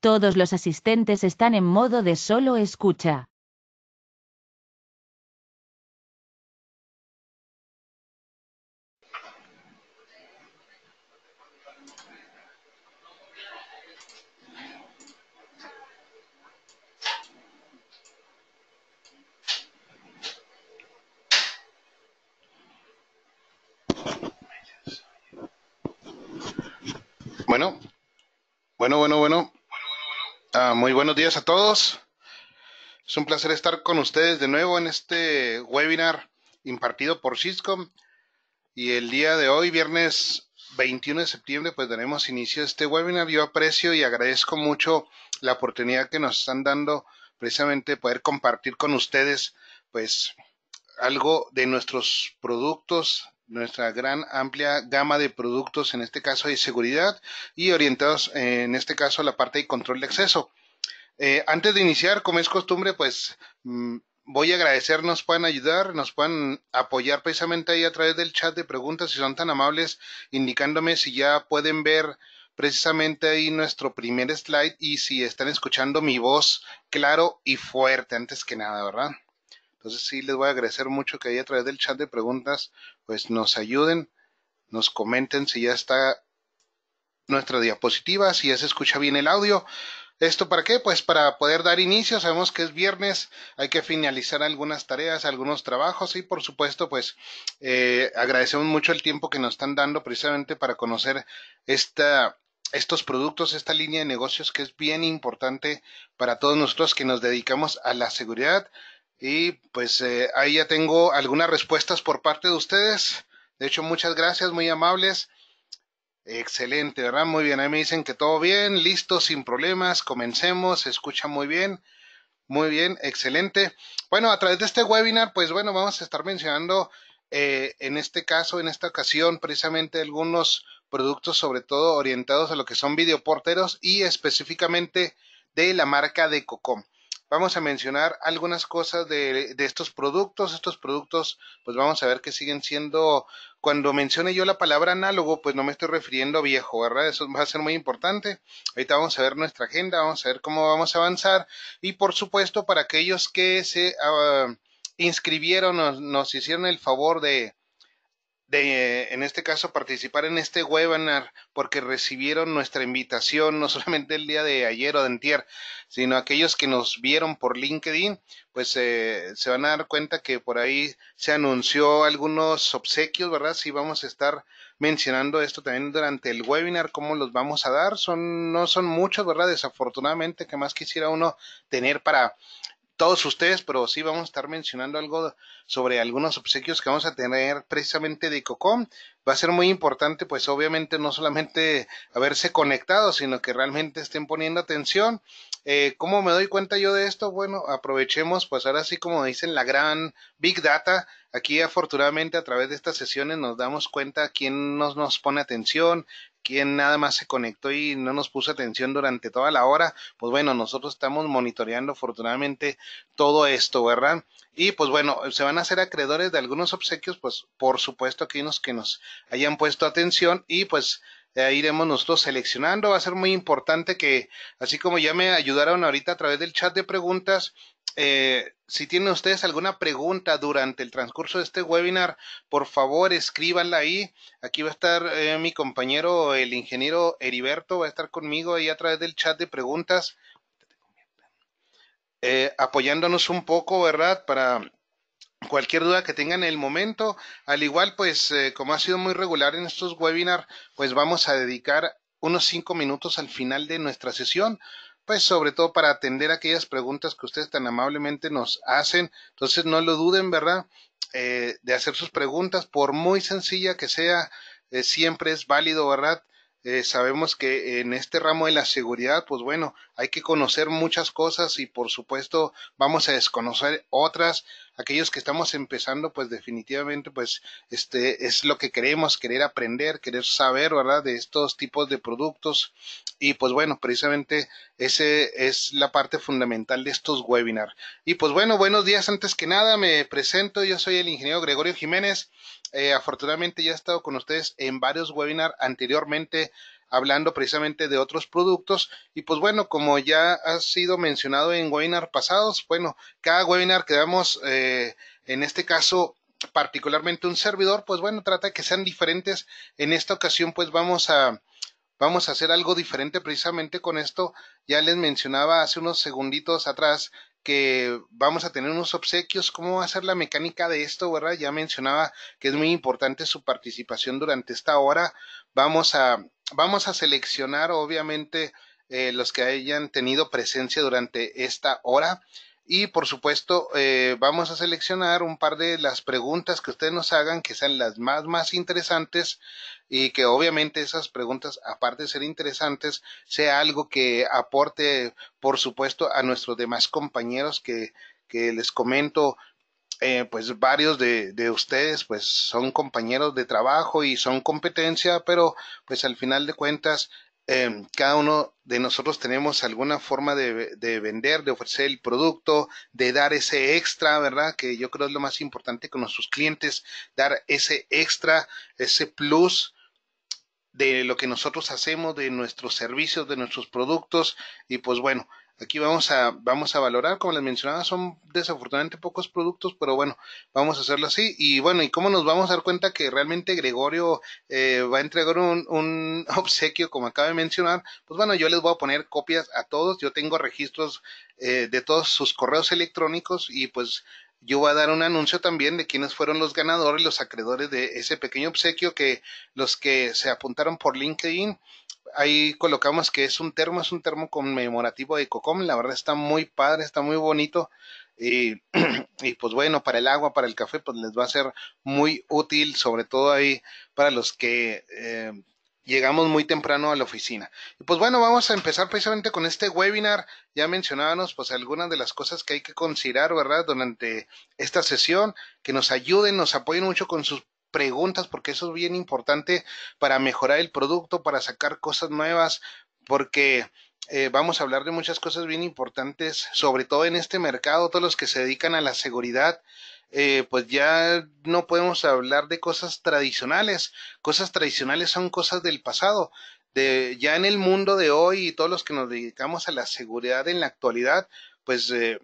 Todos los asistentes están en modo de solo escucha. Bueno, bueno, bueno. Ah, muy buenos días a todos. Es un placer estar con ustedes de nuevo en este webinar impartido por Cisco Y el día de hoy, viernes 21 de septiembre, pues tenemos inicio a este webinar. Yo aprecio y agradezco mucho la oportunidad que nos están dando precisamente poder compartir con ustedes pues algo de nuestros productos, nuestra gran amplia gama de productos, en este caso de seguridad, y orientados eh, en este caso a la parte de control de acceso. Eh, antes de iniciar, como es costumbre, pues mm, voy a agradecer, nos puedan ayudar, nos puedan apoyar precisamente ahí a través del chat de preguntas, si son tan amables, indicándome si ya pueden ver precisamente ahí nuestro primer slide y si están escuchando mi voz claro y fuerte, antes que nada, ¿verdad? Entonces sí, les voy a agradecer mucho que ahí a través del chat de preguntas pues nos ayuden, nos comenten si ya está nuestra diapositiva, si ya se escucha bien el audio. ¿Esto para qué? Pues para poder dar inicio. Sabemos que es viernes, hay que finalizar algunas tareas, algunos trabajos y por supuesto pues eh, agradecemos mucho el tiempo que nos están dando precisamente para conocer esta, estos productos, esta línea de negocios que es bien importante para todos nosotros que nos dedicamos a la seguridad y pues eh, ahí ya tengo algunas respuestas por parte de ustedes. De hecho, muchas gracias, muy amables. Excelente, ¿verdad? Muy bien, ahí me dicen que todo bien, listo, sin problemas, comencemos, se escucha muy bien. Muy bien, excelente. Bueno, a través de este webinar, pues bueno, vamos a estar mencionando eh, en este caso, en esta ocasión, precisamente algunos productos sobre todo orientados a lo que son videoporteros y específicamente de la marca de Cocom vamos a mencionar algunas cosas de, de, estos productos. Estos productos, pues vamos a ver que siguen siendo, cuando mencione yo la palabra análogo, pues no me estoy refiriendo a viejo, ¿verdad? Eso va a ser muy importante. Ahorita vamos a ver nuestra agenda, vamos a ver cómo vamos a avanzar. Y por supuesto, para aquellos que se ah, inscribieron, nos hicieron el favor de, de, en este caso, participar en este webinar porque recibieron nuestra invitación, no solamente el día de ayer o de entier, sino aquellos que nos vieron por LinkedIn, pues eh, se van a dar cuenta que por ahí se anunció algunos obsequios, ¿verdad? Si vamos a estar mencionando esto también durante el webinar, cómo los vamos a dar. Son, no son muchos, ¿verdad? Desafortunadamente, que más quisiera uno tener para todos ustedes, pero sí vamos a estar mencionando algo sobre algunos obsequios que vamos a tener precisamente de ICOCOM. Va a ser muy importante, pues obviamente no solamente haberse conectado, sino que realmente estén poniendo atención. Eh, ¿Cómo me doy cuenta yo de esto? Bueno, aprovechemos, pues ahora sí, como dicen, la gran Big Data Aquí afortunadamente a través de estas sesiones nos damos cuenta quién nos, nos pone atención, quién nada más se conectó y no nos puso atención durante toda la hora, pues bueno, nosotros estamos monitoreando afortunadamente todo esto, ¿verdad? Y pues bueno, se van a hacer acreedores de algunos obsequios, pues por supuesto aquellos que nos hayan puesto atención y pues eh, iremos nosotros seleccionando. Va a ser muy importante que, así como ya me ayudaron ahorita a través del chat de preguntas, eh, si tienen ustedes alguna pregunta durante el transcurso de este webinar, por favor escríbanla ahí. Aquí va a estar eh, mi compañero, el ingeniero Heriberto, va a estar conmigo ahí a través del chat de preguntas, apoyándonos un poco, ¿verdad? Para cualquier duda que tengan en el momento. Al igual, pues eh, como ha sido muy regular en estos webinars, pues vamos a dedicar unos cinco minutos al final de nuestra sesión, pues sobre todo para atender aquellas preguntas que ustedes tan amablemente nos hacen. Entonces no lo duden, ¿verdad? Eh, de hacer sus preguntas, por muy sencilla que sea, eh, siempre es válido, ¿verdad? sabemos que en este ramo de la seguridad, pues bueno, hay que conocer muchas cosas y por supuesto vamos a desconocer otras. Aquellos que estamos empezando, pues definitivamente, pues este es lo que queremos, querer aprender, querer saber, ¿verdad? De estos tipos de productos. Y pues bueno, precisamente ese es la parte fundamental de estos webinars. Y pues bueno, buenos días. Antes que nada, me presento. Yo soy el ingeniero Gregorio Jiménez. Eh, afortunadamente ya he estado con ustedes en varios webinars anteriormente hablando precisamente de otros productos. Y pues bueno, como ya ha sido mencionado en webinars pasados, bueno, cada webinar que damos, eh, en este caso particularmente un servidor, pues bueno, trata que sean diferentes. En esta ocasión pues vamos a, vamos a hacer algo diferente precisamente con esto. Ya les mencionaba hace unos segunditos atrás que vamos a tener unos obsequios, cómo va a ser la mecánica de esto, ¿verdad? Ya mencionaba que es muy importante su participación durante esta hora. Vamos a vamos a seleccionar obviamente eh, los que hayan tenido presencia durante esta hora. Y por supuesto, eh, vamos a seleccionar un par de las preguntas que ustedes nos hagan, que sean las más, más interesantes y que obviamente esas preguntas, aparte de ser interesantes, sea algo que aporte, por supuesto, a nuestros demás compañeros que, que les comento eh, pues varios de, ustedes pues son compañeros de trabajo y son competencia, pero pues al final de cuentas eh, cada uno de nosotros tenemos alguna forma de, de, vender, de ofrecer el producto, de dar ese extra, ¿verdad? Que yo creo es lo más importante con nuestros clientes, dar ese extra, ese plus de lo que nosotros hacemos, de nuestros servicios, de nuestros productos y pues bueno, Aquí vamos a, vamos a valorar, como les mencionaba, son desafortunadamente pocos productos, pero bueno, vamos a hacerlo así. Y bueno, ¿y cómo nos vamos a dar cuenta que realmente Gregorio eh, va a entregar un, un, obsequio, como acaba de mencionar? Pues bueno, yo les voy a poner copias a todos, yo tengo registros eh, de todos sus correos electrónicos y pues yo voy a dar un anuncio también de quiénes fueron los ganadores, los acreedores de ese pequeño obsequio que los que se apuntaron por LinkedIn ahí colocamos que es un termo, es un termo conmemorativo de Cocom, la verdad está muy padre, está muy bonito. Y, pues bueno, para el agua, para el café, pues les va a ser muy útil, sobre todo ahí para los que eh, llegamos muy temprano a la oficina. Y pues bueno, vamos a empezar precisamente con este webinar. Ya mencionábamos pues algunas de las cosas que hay que considerar, ¿verdad? Durante esta sesión, que nos ayuden, nos apoyen mucho con sus preguntas porque eso es bien importante para mejorar el producto, para sacar cosas nuevas, porque eh, vamos a hablar de muchas cosas bien importantes, sobre todo en este mercado, todos los que se dedican a la seguridad, eh, pues ya no podemos hablar de cosas tradicionales, cosas tradicionales son cosas del pasado. De, ya en el mundo de hoy y todos los que nos dedicamos a la seguridad en la actualidad, pues eh,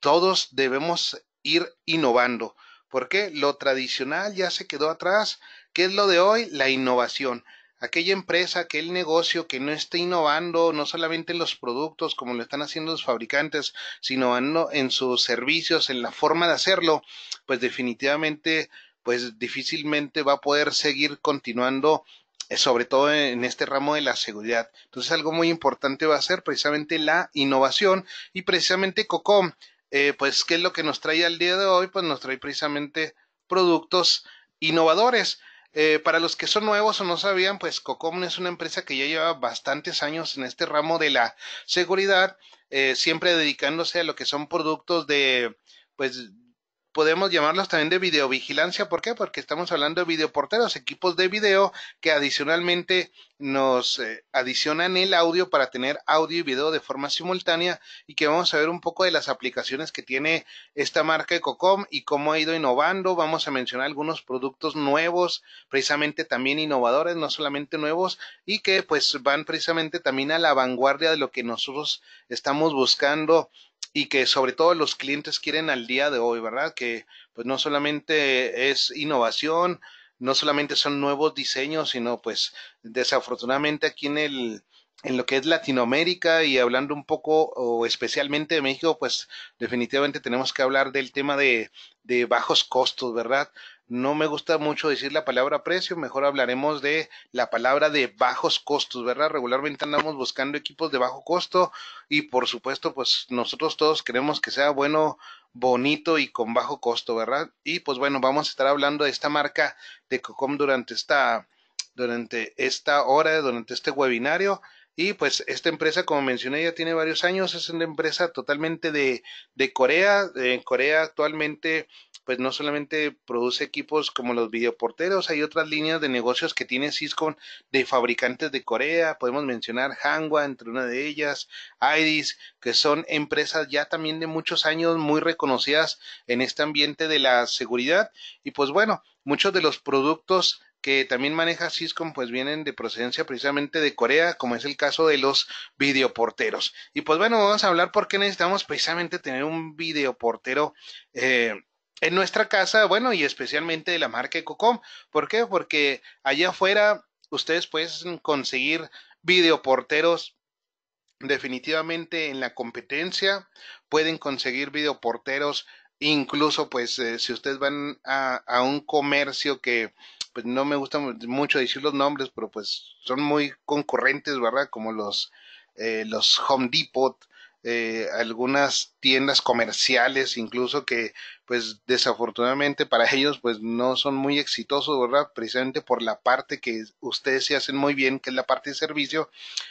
todos debemos ir innovando. ¿Por qué? Lo tradicional ya se quedó atrás. ¿Qué es lo de hoy? La innovación. Aquella empresa, aquel negocio que no esté innovando no solamente en los productos como lo están haciendo los fabricantes, sino en sus servicios, en la forma de hacerlo, pues definitivamente, pues difícilmente va a poder seguir continuando eh, sobre todo en este ramo de la seguridad. Entonces algo muy importante va a ser precisamente la innovación y precisamente COCOM eh, pues, ¿qué es lo que nos trae al día de hoy? Pues nos trae precisamente productos innovadores. Eh, para los que son nuevos o no sabían, pues Cocom es una empresa que ya lleva bastantes años en este ramo de la seguridad, eh, siempre dedicándose a lo que son productos de, pues, podemos llamarlos también de videovigilancia. ¿Por qué? Porque estamos hablando de videoporteros, equipos de video que adicionalmente nos eh, adicionan el audio para tener audio y video de forma simultánea y que vamos a ver un poco de las aplicaciones que tiene esta marca Ecocom y cómo ha ido innovando. Vamos a mencionar algunos productos nuevos, precisamente también innovadores, no solamente nuevos, y que pues van precisamente también a la vanguardia de lo que nosotros estamos buscando y que sobre todo los clientes quieren al día de hoy, ¿verdad? Que pues no solamente es innovación, no solamente son nuevos diseños, sino pues desafortunadamente aquí en el en lo que es Latinoamérica y hablando un poco o especialmente de México, pues definitivamente tenemos que hablar del tema de, de bajos costos, ¿verdad? no me gusta mucho decir la palabra precio, mejor hablaremos de la palabra de bajos costos, ¿verdad? Regularmente andamos buscando equipos de bajo costo y por supuesto, pues nosotros todos queremos que sea bueno, bonito y con bajo costo, ¿verdad? Y pues bueno, vamos a estar hablando de esta marca de Cocom durante esta durante esta hora, durante este webinario. Y pues esta empresa, como mencioné, ya tiene varios años, es una empresa totalmente de, de Corea. En Corea actualmente pues no solamente produce equipos como los videoporteros, hay otras líneas de negocios que tiene Cisco de fabricantes de Corea, podemos mencionar Hanwha entre una de ellas, Iris, que son empresas ya también de muchos años muy reconocidas en este ambiente de la seguridad y pues bueno, muchos de los productos que también maneja Cisco, pues vienen de procedencia precisamente de Corea, como es el caso de los videoporteros. Y pues bueno, vamos a hablar por qué necesitamos precisamente tener un videoportero eh, en nuestra casa, bueno, y especialmente de la marca Ecocom. ¿Por qué? Porque allá afuera ustedes pueden conseguir videoporteros definitivamente en la competencia, pueden conseguir videoporteros incluso pues eh, si ustedes van a, un comercio que pues no me gusta mucho decir los nombres, pero pues son muy concurrentes, ¿verdad? Como los, eh, los Home Depot, eh, algunas tiendas comerciales incluso que pues desafortunadamente para ellos pues no son muy exitosos, ¿verdad? Precisamente por la parte que ustedes se hacen muy bien, que es la parte de servicio,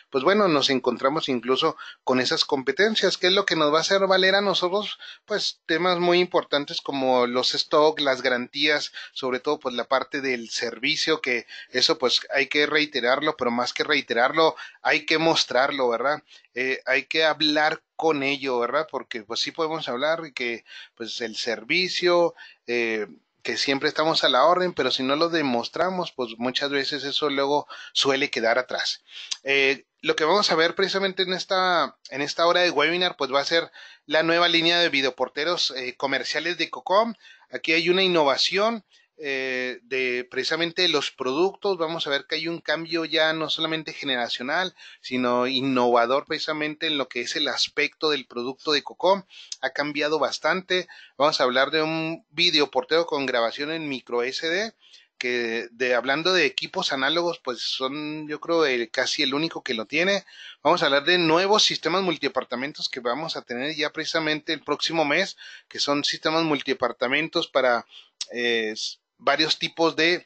pues bueno, nos encontramos incluso con esas competencias, que es lo que nos va a hacer valer a nosotros pues temas muy importantes como los stock, las garantías, sobre todo pues la parte del servicio, que eso pues hay que reiterarlo, pero más que reiterarlo, hay que mostrarlo, ¿verdad? Eh, hay que hablar con ello, ¿verdad? Porque pues sí podemos hablar que pues el servicio, eh, que siempre estamos a la orden, pero si no lo demostramos, pues muchas veces eso luego suele quedar atrás. Eh, lo que vamos a ver precisamente en esta, en esta hora de webinar, pues va a ser la nueva línea de videoporteros eh, comerciales de COCOM. Aquí hay una innovación eh, de precisamente los productos, vamos a ver que hay un cambio ya no solamente generacional, sino innovador precisamente en lo que es el aspecto del producto de Cocom. Ha cambiado bastante. Vamos a hablar de un video porteo con grabación en micro SD que de hablando de equipos análogos, pues son yo creo casi el único que lo tiene. Vamos a hablar de nuevos sistemas multipartamentos que vamos a tener ya precisamente el próximo mes, que son sistemas multipartamentos para eh, varios tipos de,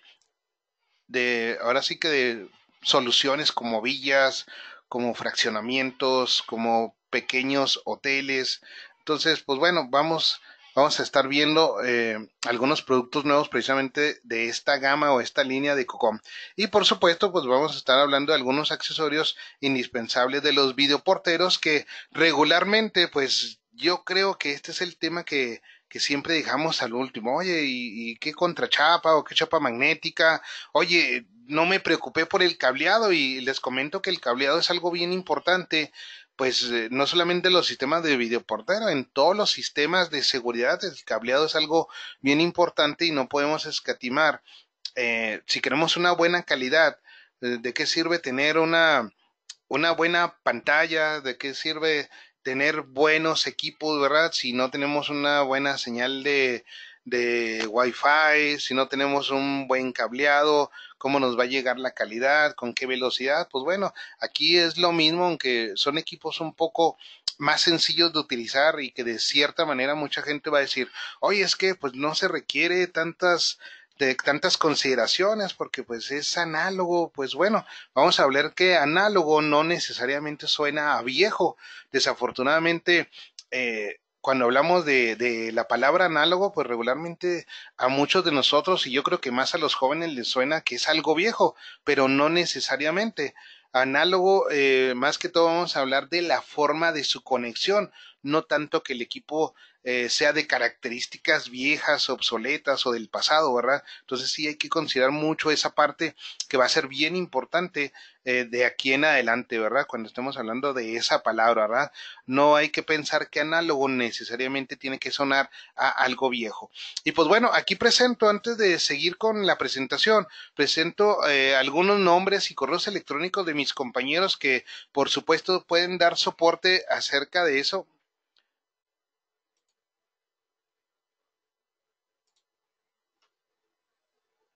de, ahora sí que de soluciones como villas, como fraccionamientos, como pequeños hoteles. Entonces, pues bueno, vamos, vamos a estar viendo eh, algunos productos nuevos precisamente de esta gama o esta línea de Cocom. Y por supuesto, pues vamos a estar hablando de algunos accesorios indispensables de los videoporteros que regularmente, pues yo creo que este es el tema que que siempre dejamos al último, oye, ¿y, qué contrachapa o qué chapa magnética? Oye, no me preocupé por el cableado y les comento que el cableado es algo bien importante, pues eh, no solamente los sistemas de videoportero, en todos los sistemas de seguridad el cableado es algo bien importante y no podemos escatimar. Eh, si queremos una buena calidad, eh, ¿de qué sirve tener una, una buena pantalla? ¿De qué sirve tener buenos equipos, ¿verdad? Si no tenemos una buena señal de, de Wi-Fi, si no tenemos un buen cableado, cómo nos va a llegar la calidad, con qué velocidad. Pues bueno, aquí es lo mismo, aunque son equipos un poco más sencillos de utilizar y que de cierta manera mucha gente va a decir, oye, es que pues no se requiere tantas de tantas consideraciones, porque pues es análogo, pues bueno, vamos a hablar que análogo no necesariamente suena a viejo. Desafortunadamente, eh, cuando hablamos de, de, la palabra análogo, pues regularmente a muchos de nosotros, y yo creo que más a los jóvenes les suena que es algo viejo, pero no necesariamente. Análogo, eh, más que todo vamos a hablar de la forma de su conexión, no tanto que el equipo eh, sea de características viejas, obsoletas o del pasado, ¿verdad? Entonces sí hay que considerar mucho esa parte que va a ser bien importante eh, de aquí en adelante, ¿verdad? Cuando estemos hablando de esa palabra, ¿verdad? No hay que pensar que análogo necesariamente tiene que sonar a algo viejo. Y pues bueno, aquí presento, antes de seguir con la presentación, presento eh, algunos nombres y correos electrónicos de mis compañeros que por supuesto pueden dar soporte acerca de eso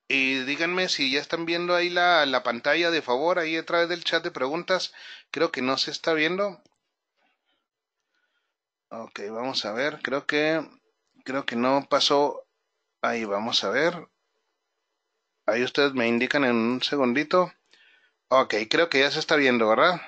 Y díganme si ya están viendo ahí la, la pantalla de favor, ahí a través del chat de preguntas. Creo que no se está viendo. Ok, vamos a ver. Creo que, creo que no pasó. Ahí vamos a ver. Ahí ustedes me indican en un segundito. Ok, creo que ya se está viendo, ¿verdad?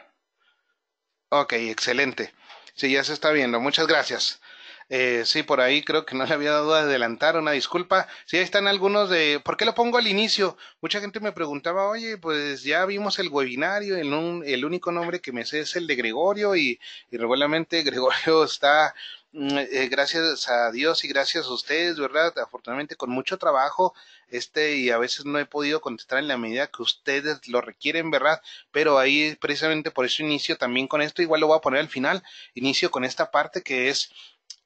Ok, excelente. Sí, ya se está viendo. Muchas gracias. Eh, sí, por ahí creo que no le había dado adelantar una disculpa. Sí, ahí están algunos de... ¿Por qué lo pongo al inicio? Mucha gente me preguntaba, oye, pues ya vimos el webinario, el, un, el único nombre que me sé es el de Gregorio y, y regularmente Gregorio está mm, eh, gracias a Dios y gracias a ustedes, ¿verdad? Afortunadamente con mucho trabajo, este, y a veces no he podido contestar en la medida que ustedes lo requieren, ¿verdad? Pero ahí precisamente por eso inicio también con esto, igual lo voy a poner al final, inicio con esta parte que es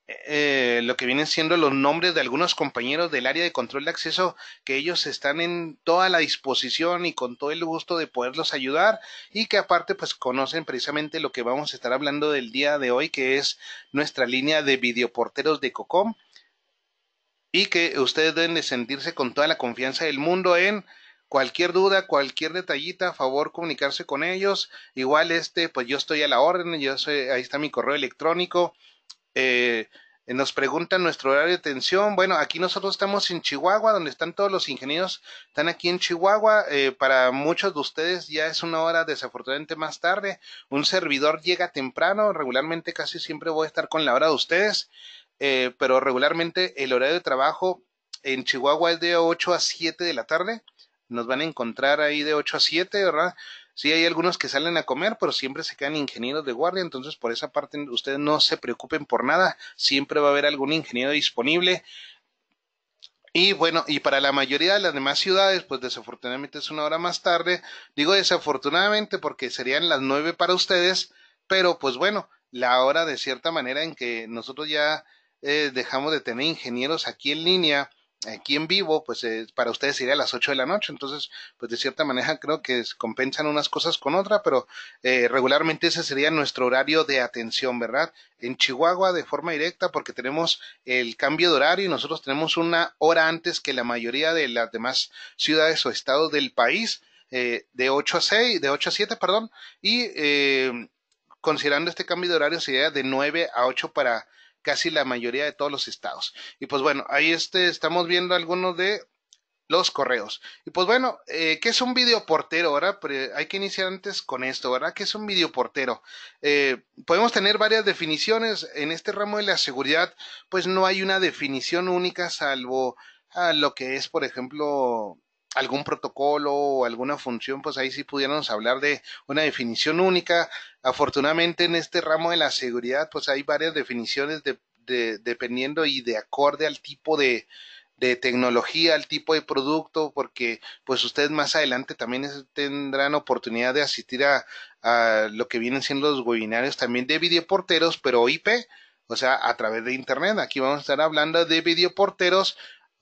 eh, lo que vienen siendo los nombres de algunos compañeros del área de control de acceso, que ellos están en toda la disposición y con todo el gusto de poderlos ayudar y que aparte pues conocen precisamente lo que vamos a estar hablando del día de hoy, que es nuestra línea de videoporteros de COCOM y que ustedes deben de sentirse con toda la confianza del mundo en cualquier duda, cualquier detallita, a favor comunicarse con ellos. Igual este, pues yo estoy a la orden, yo soy, ahí está mi correo electrónico eh, nos preguntan nuestro horario de atención. Bueno, aquí nosotros estamos en Chihuahua, donde están todos los ingenieros, están aquí en Chihuahua. Eh, para muchos de ustedes ya es una hora desafortunadamente más tarde. Un servidor llega temprano, regularmente casi siempre voy a estar con la hora de ustedes, eh, pero regularmente el horario de trabajo en Chihuahua es de 8 a 7 de la tarde. Nos van a encontrar ahí de 8 a 7, ¿verdad? Sí, hay algunos que salen a comer, pero siempre se quedan ingenieros de guardia, entonces por esa parte ustedes no se preocupen por nada, siempre va a haber algún ingeniero disponible. Y bueno, y para la mayoría de las demás ciudades, pues desafortunadamente es una hora más tarde. Digo desafortunadamente porque serían las nueve para ustedes, pero pues bueno, la hora de cierta manera en que nosotros ya eh, dejamos de tener ingenieros aquí en línea aquí en vivo, pues eh, para ustedes sería a las 8 de la noche, entonces, pues de cierta manera creo que compensan unas cosas con otra, pero eh, regularmente ese sería nuestro horario de atención, ¿verdad? En Chihuahua de forma directa, porque tenemos el cambio de horario y nosotros tenemos una hora antes que la mayoría de las demás ciudades o estados del país, eh, de 8 a 6, de 8 a 7, perdón, y considerando este cambio de horario sería de 9 a 8 para casi la mayoría de todos los estados. Y pues bueno, ahí este, estamos viendo algunos de los correos. Y pues bueno, eh, ¿qué es un videoportero? Ahora hay que iniciar antes con esto, ¿verdad? ¿Qué es un videoportero? Eh, podemos tener varias definiciones. En este ramo de la seguridad, pues no hay una definición única, salvo a lo que es, por ejemplo, algún protocolo o alguna función, pues ahí sí pudiéramos hablar de una definición única. Afortunadamente en este ramo de la seguridad, pues hay varias definiciones de, dependiendo y de acorde al tipo de, de tecnología, al tipo de producto, porque pues ustedes más adelante también tendrán oportunidad de asistir a, a lo que vienen siendo los webinarios también de videoporteros, pero IP, o sea, a través de Internet. Aquí vamos a estar hablando de videoporteros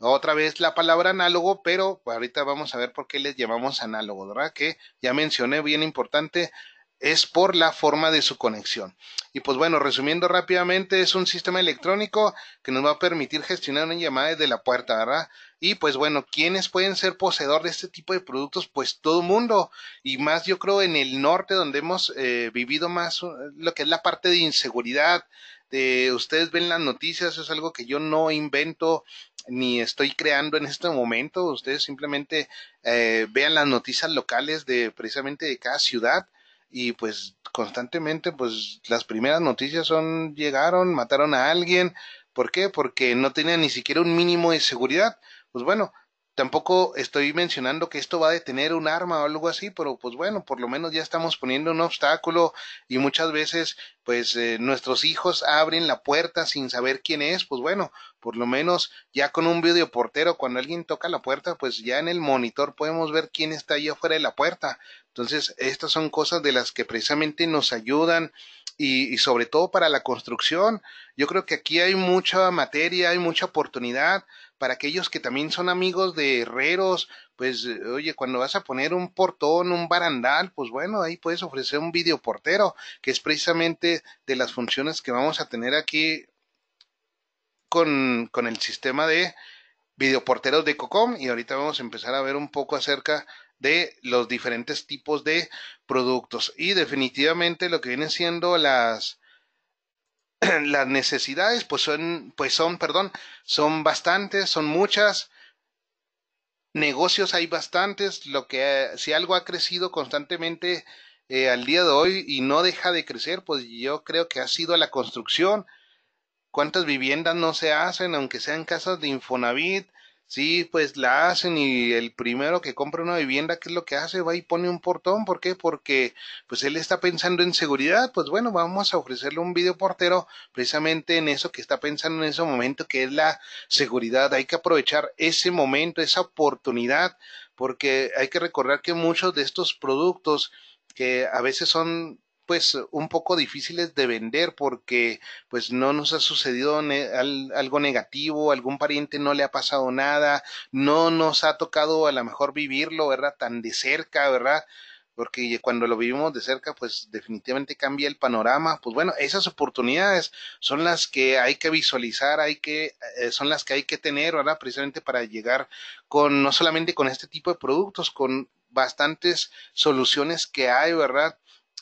otra vez la palabra análogo, pero ahorita vamos a ver por qué les llamamos análogo, ¿verdad? Que ya mencioné, bien importante, es por la forma de su conexión. Y pues bueno, resumiendo rápidamente, es un sistema electrónico que nos va a permitir gestionar una llamada desde la puerta, ¿verdad? Y pues bueno, ¿quiénes pueden ser poseedor de este tipo de productos? Pues todo mundo. Y más yo creo en el norte donde hemos eh, vivido más uh, lo que es la parte de inseguridad. De, ustedes ven las noticias, es algo que yo no invento, ni estoy creando en este momento. Ustedes simplemente eh, vean las noticias locales de precisamente de cada ciudad y pues constantemente pues las primeras noticias son llegaron, mataron a alguien. ¿Por qué? Porque no tenían ni siquiera un mínimo de seguridad. Pues bueno, Tampoco estoy mencionando que esto va a detener un arma o algo así, pero pues bueno, por lo menos ya estamos poniendo un obstáculo y muchas veces pues eh, nuestros hijos abren la puerta sin saber quién es, pues bueno, por lo menos ya con un videoportero cuando alguien toca la puerta, pues ya en el monitor podemos ver quién está ahí afuera de la puerta. Entonces, estas son cosas de las que precisamente nos ayudan y, sobre todo para la construcción. Yo creo que aquí hay mucha materia, hay mucha oportunidad para aquellos que también son amigos de herreros, pues eh, oye, cuando vas a poner un portón, un barandal, pues bueno, ahí puedes ofrecer un videoportero, que es precisamente de las funciones que vamos a tener aquí con, con el sistema de videoporteros de COCOM y ahorita vamos a empezar a ver un poco acerca de los diferentes tipos de productos. Y definitivamente lo que vienen siendo las las necesidades pues son pues son perdón son bastantes son muchas negocios hay bastantes lo que si algo ha crecido constantemente eh, al día de hoy y no deja de crecer pues yo creo que ha sido la construcción cuántas viviendas no se hacen aunque sean casas de Infonavit Sí, pues la hacen y el primero que compra una vivienda, ¿qué es lo que hace? Va y pone un portón. ¿Por qué? Porque pues él está pensando en seguridad. Pues bueno, vamos a ofrecerle un video portero precisamente en eso que está pensando en ese momento, que es la seguridad. Hay que aprovechar ese momento, esa oportunidad, porque hay que recordar que muchos de estos productos que a veces son pues un poco difíciles de vender porque pues no nos ha sucedido algo negativo, algún pariente no le ha pasado nada, no nos ha tocado a lo mejor vivirlo, ¿verdad? Tan de cerca, ¿verdad? porque cuando lo vivimos de cerca, pues definitivamente cambia el panorama. Pues bueno, esas oportunidades son las que hay que visualizar, hay que, eh, son las que hay que tener, ¿verdad? Precisamente para llegar con, no solamente con este tipo de productos, con bastantes soluciones que hay, ¿verdad?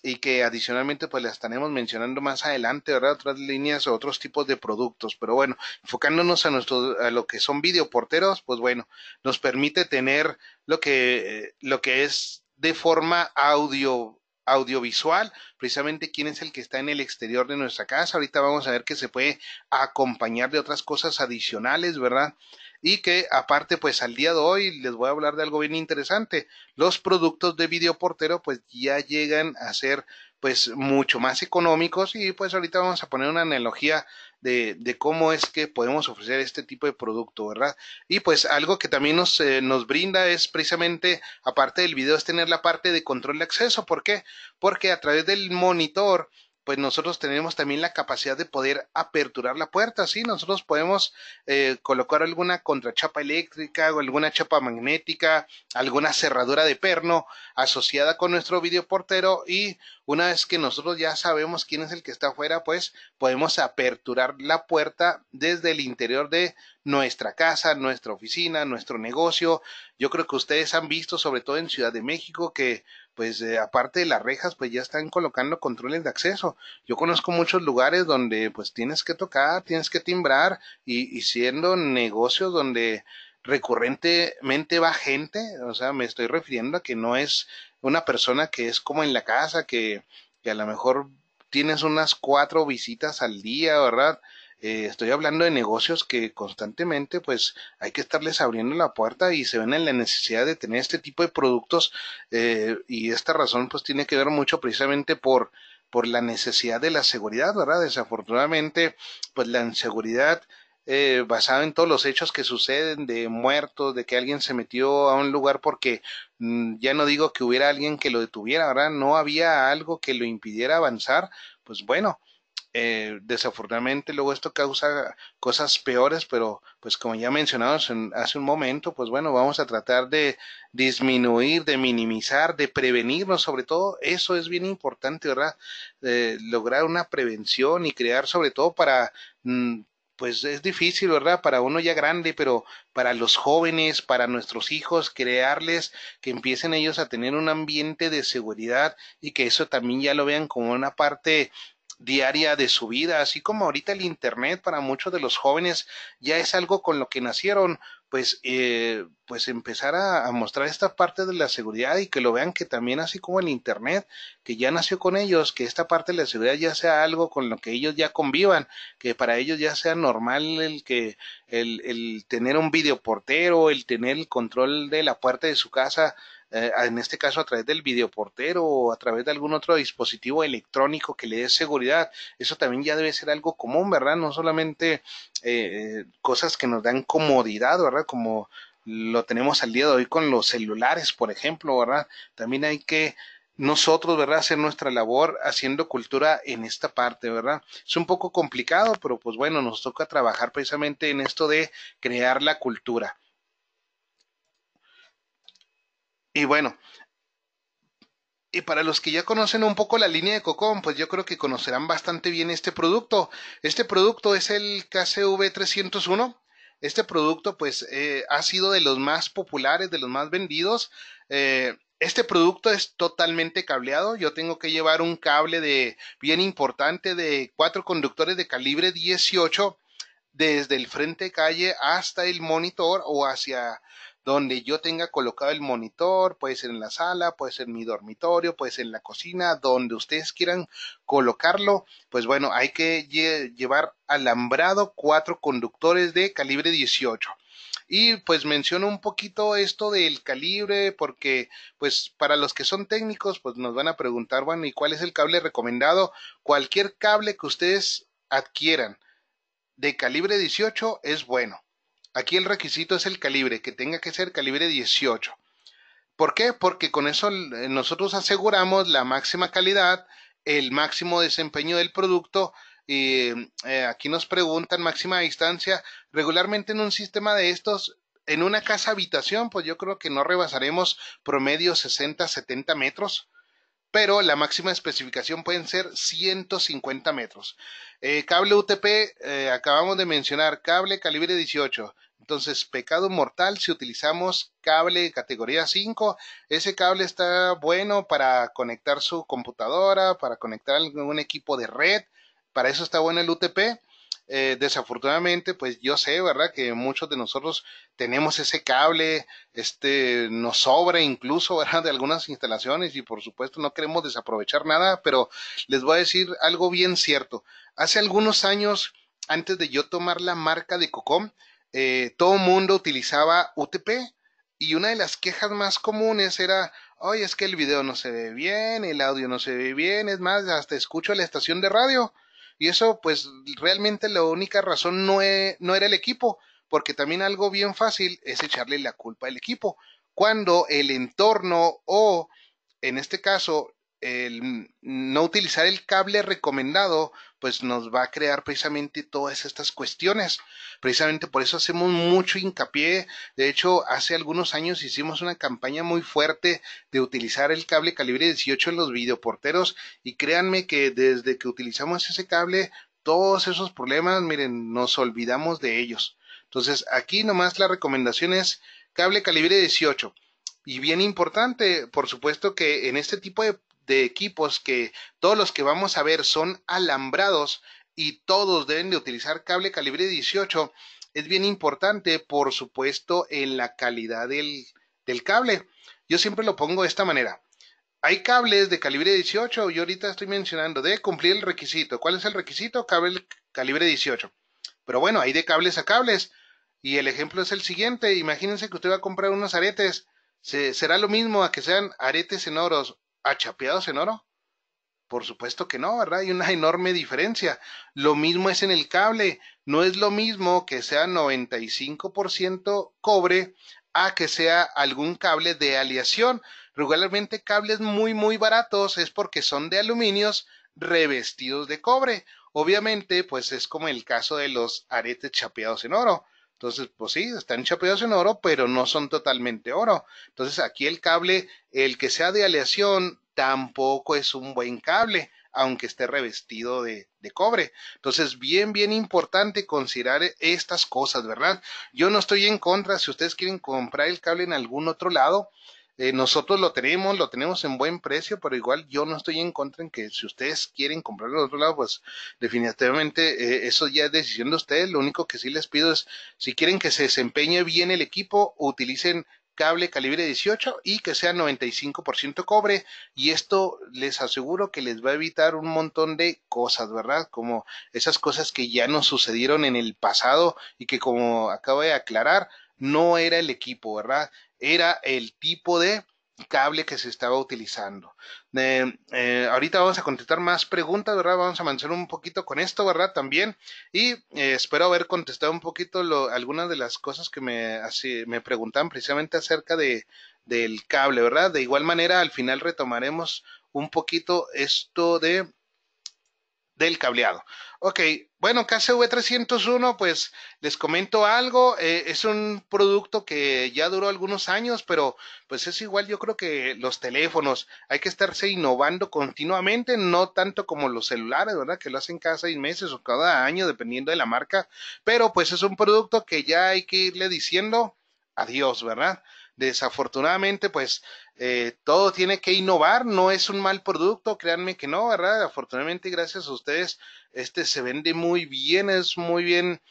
y que adicionalmente pues las estaremos mencionando más adelante, ¿verdad? Otras líneas o otros tipos de productos, pero bueno, enfocándonos a, nuestro, a lo que son videoporteros, pues bueno, nos permite tener lo que, eh, lo que es de forma audio audiovisual, precisamente quién es el que está en el exterior de nuestra casa. Ahorita vamos a ver que se puede acompañar de otras cosas adicionales, ¿verdad? y que aparte pues al día de hoy les voy a hablar de algo bien interesante. Los productos de video pues ya llegan a ser pues mucho más económicos y pues ahorita vamos a poner una analogía de, de cómo es que podemos ofrecer este tipo de producto, ¿verdad? Y pues algo que también nos, eh, nos brinda es precisamente, aparte del video, es tener la parte de control de acceso. ¿Por qué? Porque a través del monitor, pues nosotros tenemos también la capacidad de poder aperturar la puerta, ¿sí? Nosotros podemos eh, colocar alguna contrachapa eléctrica o alguna chapa magnética, alguna cerradura de perno asociada con nuestro videoportero y una vez que nosotros ya sabemos quién es el que está afuera, pues podemos aperturar la puerta desde el interior de nuestra casa, nuestra oficina, nuestro negocio. Yo creo que ustedes han visto, sobre todo en Ciudad de México, que pues eh, aparte de las rejas, pues ya están colocando controles de acceso. Yo conozco muchos lugares donde pues tienes que tocar, tienes que timbrar y, y siendo negocios donde recurrentemente va gente, o sea, me estoy refiriendo a que no es una persona que es como en la casa, que, que a lo mejor tienes unas cuatro visitas al día, ¿verdad? Eh, estoy hablando de negocios que constantemente pues hay que estarles abriendo la puerta y se ven en la necesidad de tener este tipo de productos eh, y esta razón pues tiene que ver mucho precisamente por por la necesidad de la seguridad, ¿verdad? Desafortunadamente, pues la inseguridad eh, basada en todos los hechos que suceden de muertos, de que alguien se metió a un lugar porque mm, ya no digo que hubiera alguien que lo detuviera, ¿verdad? No había algo que lo impidiera avanzar, pues bueno, eh, desafortunadamente luego esto causa cosas peores, pero pues como ya mencionamos hace un momento, pues bueno, vamos a tratar de disminuir, de minimizar, de prevenirnos, sobre todo eso es bien importante, ¿verdad? Eh, lograr una prevención y crear sobre todo para... Mm, pues es difícil, ¿verdad? Para uno ya grande, pero para los jóvenes, para nuestros hijos, crearles que empiecen ellos a tener un ambiente de seguridad y que eso también ya lo vean como una parte diaria de su vida, así como ahorita el Internet para muchos de los jóvenes ya es algo con lo que nacieron, pues, eh, pues empezar a, mostrar esta parte de la seguridad y que lo vean que también así como el Internet, que ya nació con ellos, que esta parte de la seguridad ya sea algo con lo que ellos ya convivan, que para ellos ya sea normal el que el, el tener un videoportero, el tener el control de la puerta de su casa, eh, en este caso a través del videoportero o a través de algún otro dispositivo electrónico que le dé seguridad. Eso también ya debe ser algo común, ¿verdad? No solamente eh, cosas que nos dan comodidad, ¿verdad? Como lo tenemos al día de hoy con los celulares, por ejemplo, ¿verdad? También hay que nosotros, ¿verdad? Hacer nuestra labor haciendo cultura en esta parte, ¿verdad? Es un poco complicado, pero pues bueno, nos toca trabajar precisamente en esto de crear la cultura. Y bueno, y para los que ya conocen un poco la línea de Cocón, pues yo creo que conocerán bastante bien este producto. Este producto es el KCV301. Este producto pues eh, ha sido de los más populares, de los más vendidos. Eh, este producto es totalmente cableado. Yo tengo que llevar un cable de bien importante de cuatro conductores de calibre 18 desde el frente calle hasta el monitor o hacia donde yo tenga colocado el monitor, puede ser en la sala, puede ser en mi dormitorio, puede ser en la cocina, donde ustedes quieran colocarlo, pues bueno, hay que llevar alambrado cuatro conductores de calibre 18. Y pues menciono un poquito esto del calibre, porque pues para los que son técnicos, pues nos van a preguntar, bueno, ¿y cuál es el cable recomendado? Cualquier cable que ustedes adquieran de calibre 18 es bueno. Aquí el requisito es el calibre, que tenga que ser calibre 18. ¿Por qué? Porque con eso eh, nosotros aseguramos la máxima calidad, el máximo desempeño del producto. Eh, aquí nos preguntan máxima distancia. Regularmente en un sistema de estos, en una casa habitación, pues yo creo que no rebasaremos promedio 60-70 metros pero la máxima especificación pueden ser 150 metros. Eh, cable UTP, acabamos de mencionar, cable calibre 18, entonces, pecado mortal si utilizamos cable categoría 5. Ese cable está bueno para conectar su computadora, para conectar algún equipo de red. Para eso está bueno el UTP. Eh, desafortunadamente, pues yo sé, ¿verdad? Que muchos de nosotros tenemos ese cable, este, nos sobra incluso, ¿verdad? De algunas instalaciones y por supuesto no queremos desaprovechar nada, pero les voy a decir algo bien cierto. Hace algunos años, antes de yo tomar la marca de Cocom, eh, todo mundo utilizaba UTP y una de las quejas más comunes era, oye, es que el video no se ve bien, el audio no se ve bien, es más, hasta escucho la estación de radio. Y eso, pues, realmente la única razón no, e, no era el equipo, porque también algo bien fácil es echarle la culpa al equipo, cuando el entorno o, en este caso, el no utilizar el cable recomendado pues nos va a crear precisamente todas estas cuestiones. Precisamente por eso hacemos mucho hincapié. De hecho, hace algunos años hicimos una campaña muy fuerte de utilizar el cable calibre 18 en los videoporteros y créanme que desde que utilizamos ese cable, todos esos problemas, miren, nos olvidamos de ellos. Entonces, aquí nomás la recomendación es cable calibre 18. Y bien importante, por supuesto que en este tipo de de equipos que todos los que vamos a ver son alambrados y todos deben de utilizar cable calibre 18, es bien importante, por supuesto, en la calidad del, cable. Yo siempre lo pongo de esta manera. Hay cables de calibre 18, yo ahorita estoy mencionando, de cumplir el requisito. ¿Cuál es el requisito? Cable calibre 18. Pero bueno, hay de cables a cables. Y el ejemplo es el siguiente. Imagínense que usted va a comprar unos aretes. será lo mismo a que sean aretes en oros ¿Chapeados en oro? Por supuesto que no, ¿verdad? Hay una enorme diferencia. Lo mismo es en el cable. No es lo mismo que sea 95% cobre a que sea algún cable de aleación. Regularmente cables muy, muy baratos es porque son de aluminios revestidos de cobre. Obviamente, pues es como el caso de los aretes chapeados en oro. Entonces, pues sí, están chapeados en oro, pero no son totalmente oro. Entonces, aquí el cable, el que sea de aleación, tampoco es un buen cable, aunque esté revestido de, de, cobre. Entonces, bien, bien importante considerar estas cosas, ¿verdad? Yo no estoy en contra, si ustedes quieren comprar el cable en algún otro lado, eh, nosotros lo tenemos, lo tenemos en buen precio, pero igual yo no estoy en contra en que si ustedes quieren comprarlo en otro lado, pues definitivamente eh, eso ya es decisión de ustedes. Lo único que sí les pido es, si quieren que se desempeñe bien el equipo, utilicen cable calibre 18 y que sea 95% cobre y esto les aseguro que les va a evitar un montón de cosas, ¿verdad? Como esas cosas que ya nos sucedieron en el pasado y que como acabo de aclarar, no era el equipo, ¿verdad? Era el tipo de cable que se estaba utilizando. Eh, eh, ahorita vamos a contestar más preguntas, ¿verdad? Vamos a avanzar un poquito con esto, ¿verdad? También. Y eh, espero haber contestado un poquito algunas de las cosas que me, así, me precisamente acerca de, del cable, ¿verdad? De igual manera, al final retomaremos un poquito esto de del cableado. Ok, bueno, KCV301, pues les comento algo, eh, es un producto que ya duró algunos años, pero pues es igual, yo creo que los teléfonos, hay que estarse innovando continuamente, no tanto como los celulares, ¿verdad? Que lo hacen cada seis meses o cada año, dependiendo de la marca, pero pues es un producto que ya hay que irle diciendo adiós, ¿verdad? Desafortunadamente, pues eh, todo tiene que innovar, no es un mal producto, créanme que no, ¿verdad? Afortunadamente, gracias a ustedes, este se vende muy bien, es muy bien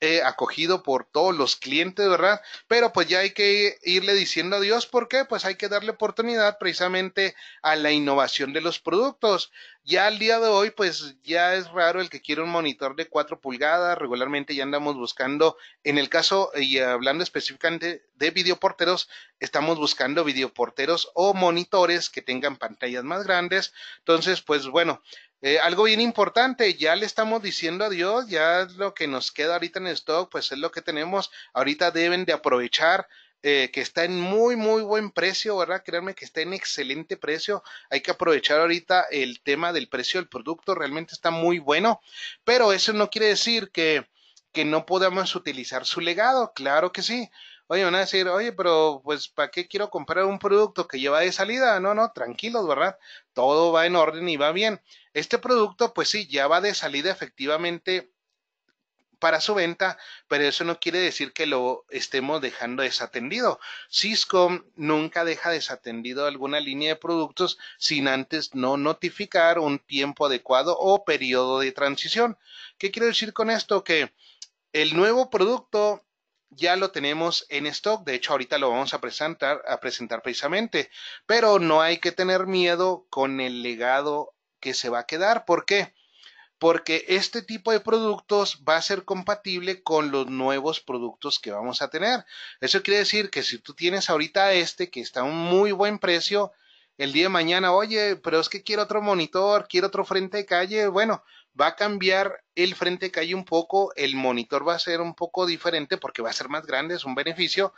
eh, acogido por todos los clientes, ¿verdad? Pero pues ya hay que irle diciendo adiós, ¿por qué? Pues hay que darle oportunidad precisamente a la innovación de los productos. Ya al día de hoy, pues ya es raro el que quiere un monitor de 4 pulgadas, regularmente ya andamos buscando, en el caso y hablando específicamente de videoporteros, estamos buscando videoporteros o monitores que tengan pantallas más grandes. Entonces, pues bueno, eh, algo bien importante, ya le estamos diciendo adiós, ya lo que nos queda ahorita en stock, pues es lo que tenemos. Ahorita deben de aprovechar eh, que está en muy, muy buen precio, ¿verdad? Créanme que está en excelente precio. Hay que aprovechar ahorita el tema del precio del producto, realmente está muy bueno, pero eso no quiere decir que, que no podamos utilizar su legado, claro que sí. Oye, van a decir, oye, pero pues, ¿para qué quiero comprar un producto que lleva de salida? No, no, tranquilos, ¿verdad? Todo va en orden y va bien. Este producto, pues sí, ya va de salida efectivamente para su venta, pero eso no quiere decir que lo estemos dejando desatendido. Cisco nunca deja desatendido alguna línea de productos sin antes no notificar un tiempo adecuado o periodo de transición. ¿Qué quiero decir con esto? Que el nuevo producto ya lo tenemos en stock. De hecho, ahorita lo vamos a presentar, a presentar precisamente. Pero no hay que tener miedo con el legado que se va a quedar. ¿Por qué? Porque este tipo de productos va a ser compatible con los nuevos productos que vamos a tener. Eso quiere decir que si tú tienes ahorita este que está a un muy buen precio, el día de mañana, oye, pero es que quiero otro monitor, quiero otro frente de calle, bueno, va a cambiar el frente que hay un poco, el monitor va a ser un poco diferente porque va a ser más grande, es un beneficio.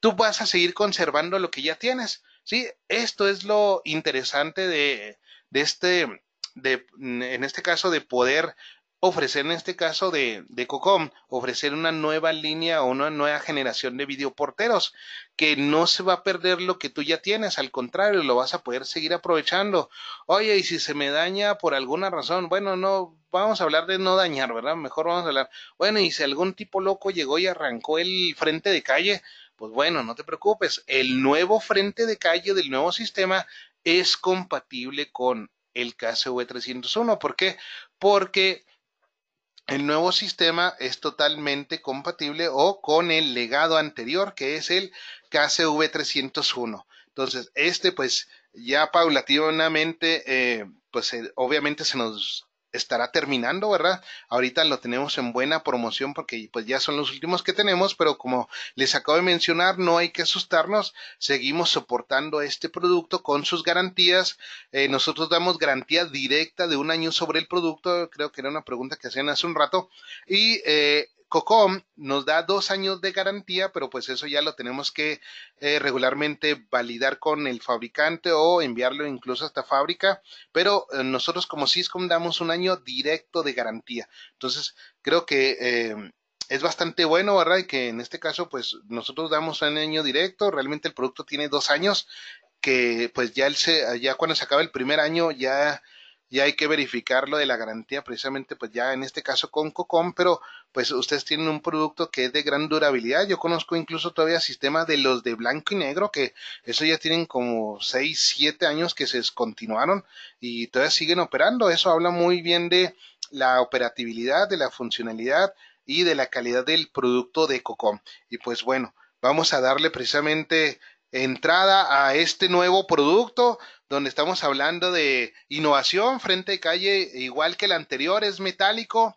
Tú vas a seguir conservando lo que ya tienes. Sí, esto es lo interesante de, este, de, en este caso, de poder ofrecer en este caso de, de COCOM, ofrecer una nueva línea o una nueva generación de videoporteros, que no se va a perder lo que tú ya tienes, al contrario, lo vas a poder seguir aprovechando. Oye, y si se me daña por alguna razón, bueno, no, vamos a hablar de no dañar, ¿verdad? Mejor vamos a hablar, bueno, y si algún tipo loco llegó y arrancó el frente de calle, pues bueno, no te preocupes, el nuevo frente de calle del nuevo sistema es compatible con el KCV301. ¿Por qué? Porque el nuevo sistema es totalmente compatible o con el legado anterior, que es el KCV 301. Entonces, este pues ya paulatinamente, eh, pues eh, obviamente se nos estará terminando, ¿verdad? Ahorita lo tenemos en buena promoción porque pues ya son los últimos que tenemos, pero como les acabo de mencionar, no hay que asustarnos, seguimos soportando este producto con sus garantías. Eh, nosotros damos garantía directa de un año sobre el producto, creo que era una pregunta que hacían hace un rato, y eh, COCOM nos da dos años de garantía, pero pues eso ya lo tenemos que eh, regularmente validar con el fabricante o enviarlo incluso hasta fábrica, pero eh, nosotros como Cisco damos un año directo de garantía. Entonces, creo que... Em, es bastante bueno, ¿verdad? Y que en este caso, pues nosotros damos un año directo, realmente el producto tiene dos años, que pues ya, se, ya cuando se acaba el primer año ya y hay que verificar lo de la garantía precisamente pues ya en este caso con Cocom, pero pues ustedes tienen un producto que es de gran durabilidad. Yo conozco incluso todavía sistemas de los de blanco y negro que eso ya tienen como 6, 7 años que se descontinuaron y todavía siguen operando. Eso habla muy bien de la operatividad, de la funcionalidad y de la calidad del producto de Cocom. Y pues bueno, vamos a darle precisamente entrada a este nuevo producto donde estamos hablando de innovación frente de calle, igual que el anterior, es metálico,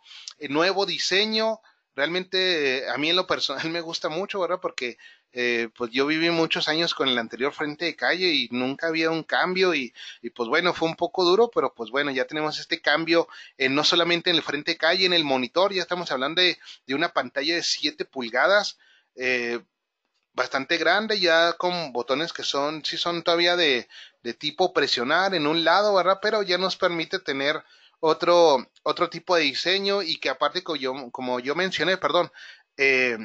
nuevo diseño. Realmente eh, a mí en lo personal me gusta mucho, ¿verdad? Porque eh, pues yo viví muchos años con el anterior frente de calle y nunca había un cambio y, y, pues bueno, fue un poco duro, pero pues bueno, ya tenemos este cambio no solamente en el frente de calle, en el monitor, ya estamos hablando de, una pantalla de 7 pulgadas. Eh, bastante grande, ya con botones que son, si son todavía de, de tipo presionar en un lado, ¿verdad? Pero ya nos permite tener otro, otro tipo de diseño y que aparte, como yo, mencioné, perdón, eh,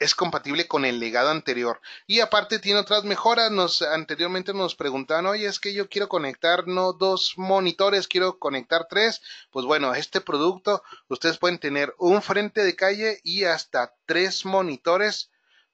es compatible con el legado anterior. Y aparte tiene otras mejoras. Nos, anteriormente nos preguntaban, oye, es que yo quiero conectar no dos monitores, quiero conectar tres. Pues bueno, este producto ustedes pueden tener un frente de calle y hasta tres monitores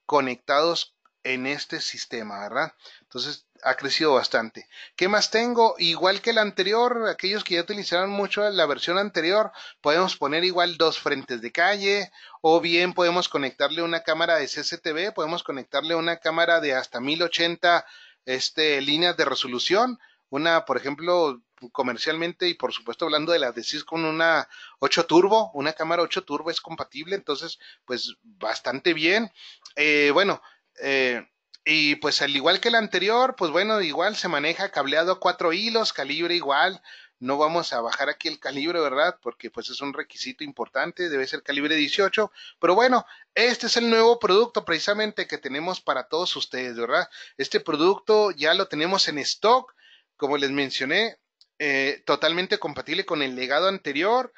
conectados en este sistema, ¿verdad? Entonces ha crecido bastante. ¿Qué más tengo? Igual que el anterior, aquellos que ya utilizaron mucho la versión anterior, podemos poner igual dos frentes de calle o bien podemos conectarle una cámara de CCTV, podemos conectarle una cámara de hasta 1080 este, líneas de resolución. Una, por ejemplo, comercialmente y por supuesto hablando de las de Cis con una 8 turbo, una cámara 8 turbo es compatible, entonces pues bastante bien. Eh, bueno, eh, y pues al igual que la anterior, pues bueno, igual se maneja cableado a 4 hilos, calibre igual, no vamos a bajar aquí el calibre, ¿verdad? Porque pues es un requisito importante, debe ser calibre 18, pero bueno, este es el nuevo producto precisamente que tenemos para todos ustedes, ¿verdad? Este producto ya lo tenemos en stock, como les mencioné, eh, totalmente compatible con el legado anterior.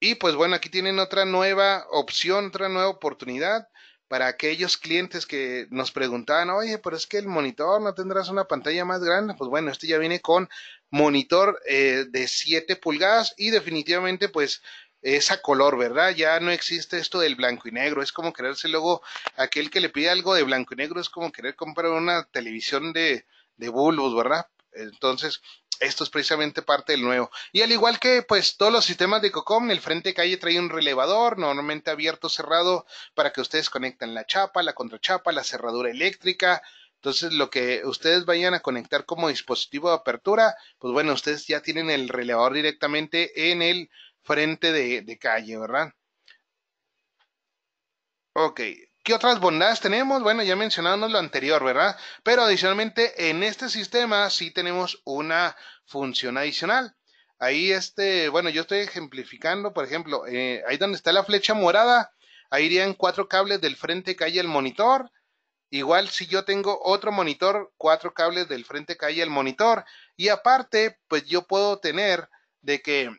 Y pues bueno, aquí tienen otra nueva opción, otra nueva oportunidad para aquellos clientes que nos preguntaban, oye, pero es que el monitor no tendrás una pantalla más grande. Pues bueno, este ya viene con monitor eh, de 7 pulgadas y definitivamente pues esa color, ¿verdad? Ya no existe esto del blanco y negro. Es como quererse luego, aquel que le pide algo de blanco y negro es como querer comprar una televisión de, de bulbos, ¿verdad? Entonces, esto es precisamente parte del nuevo. Y al igual que pues todos los sistemas de COCOM, el frente de calle trae un relevador, normalmente abierto, cerrado, para que ustedes conecten la chapa, la contrachapa, la cerradura eléctrica. Entonces, lo que ustedes vayan a conectar como dispositivo de apertura, pues bueno, ustedes ya tienen el relevador directamente en el frente de, de calle, ¿verdad? Ok, ¿Qué otras bondades tenemos? Bueno, ya mencionamos lo anterior, ¿verdad? Pero adicionalmente en este sistema sí tenemos una función adicional. Ahí este, bueno, yo estoy ejemplificando, por ejemplo, eh, ahí donde está la flecha morada, ahí irían cuatro cables del frente calle al el monitor. Igual si yo tengo otro monitor, cuatro cables del frente calle al el monitor. Y aparte, pues yo puedo tener de que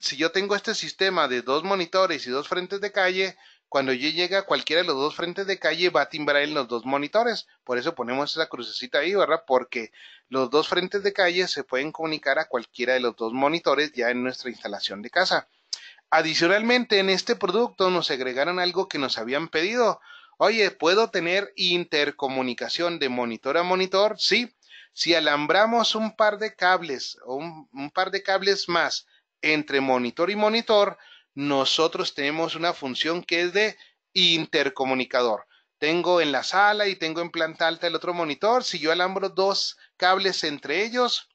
si yo tengo este sistema de dos monitores y dos frentes de calle, cuando yo llegue a cualquiera de los dos frentes de calle, va a timbrar en los dos monitores. Por eso ponemos esa crucecita ahí, ¿verdad? Porque los dos frentes de calle se pueden comunicar a cualquiera de los dos monitores ya en nuestra instalación de casa. Adicionalmente, en este producto nos agregaron algo que nos habían pedido. Oye, ¿puedo tener intercomunicación de monitor a monitor? Sí. Si alambramos un par de cables o un par de cables más entre monitor y monitor, nosotros tenemos una función que es de intercomunicador. Tengo en la sala y tengo en planta alta el otro monitor. Si yo alambro dos cables entre ellos,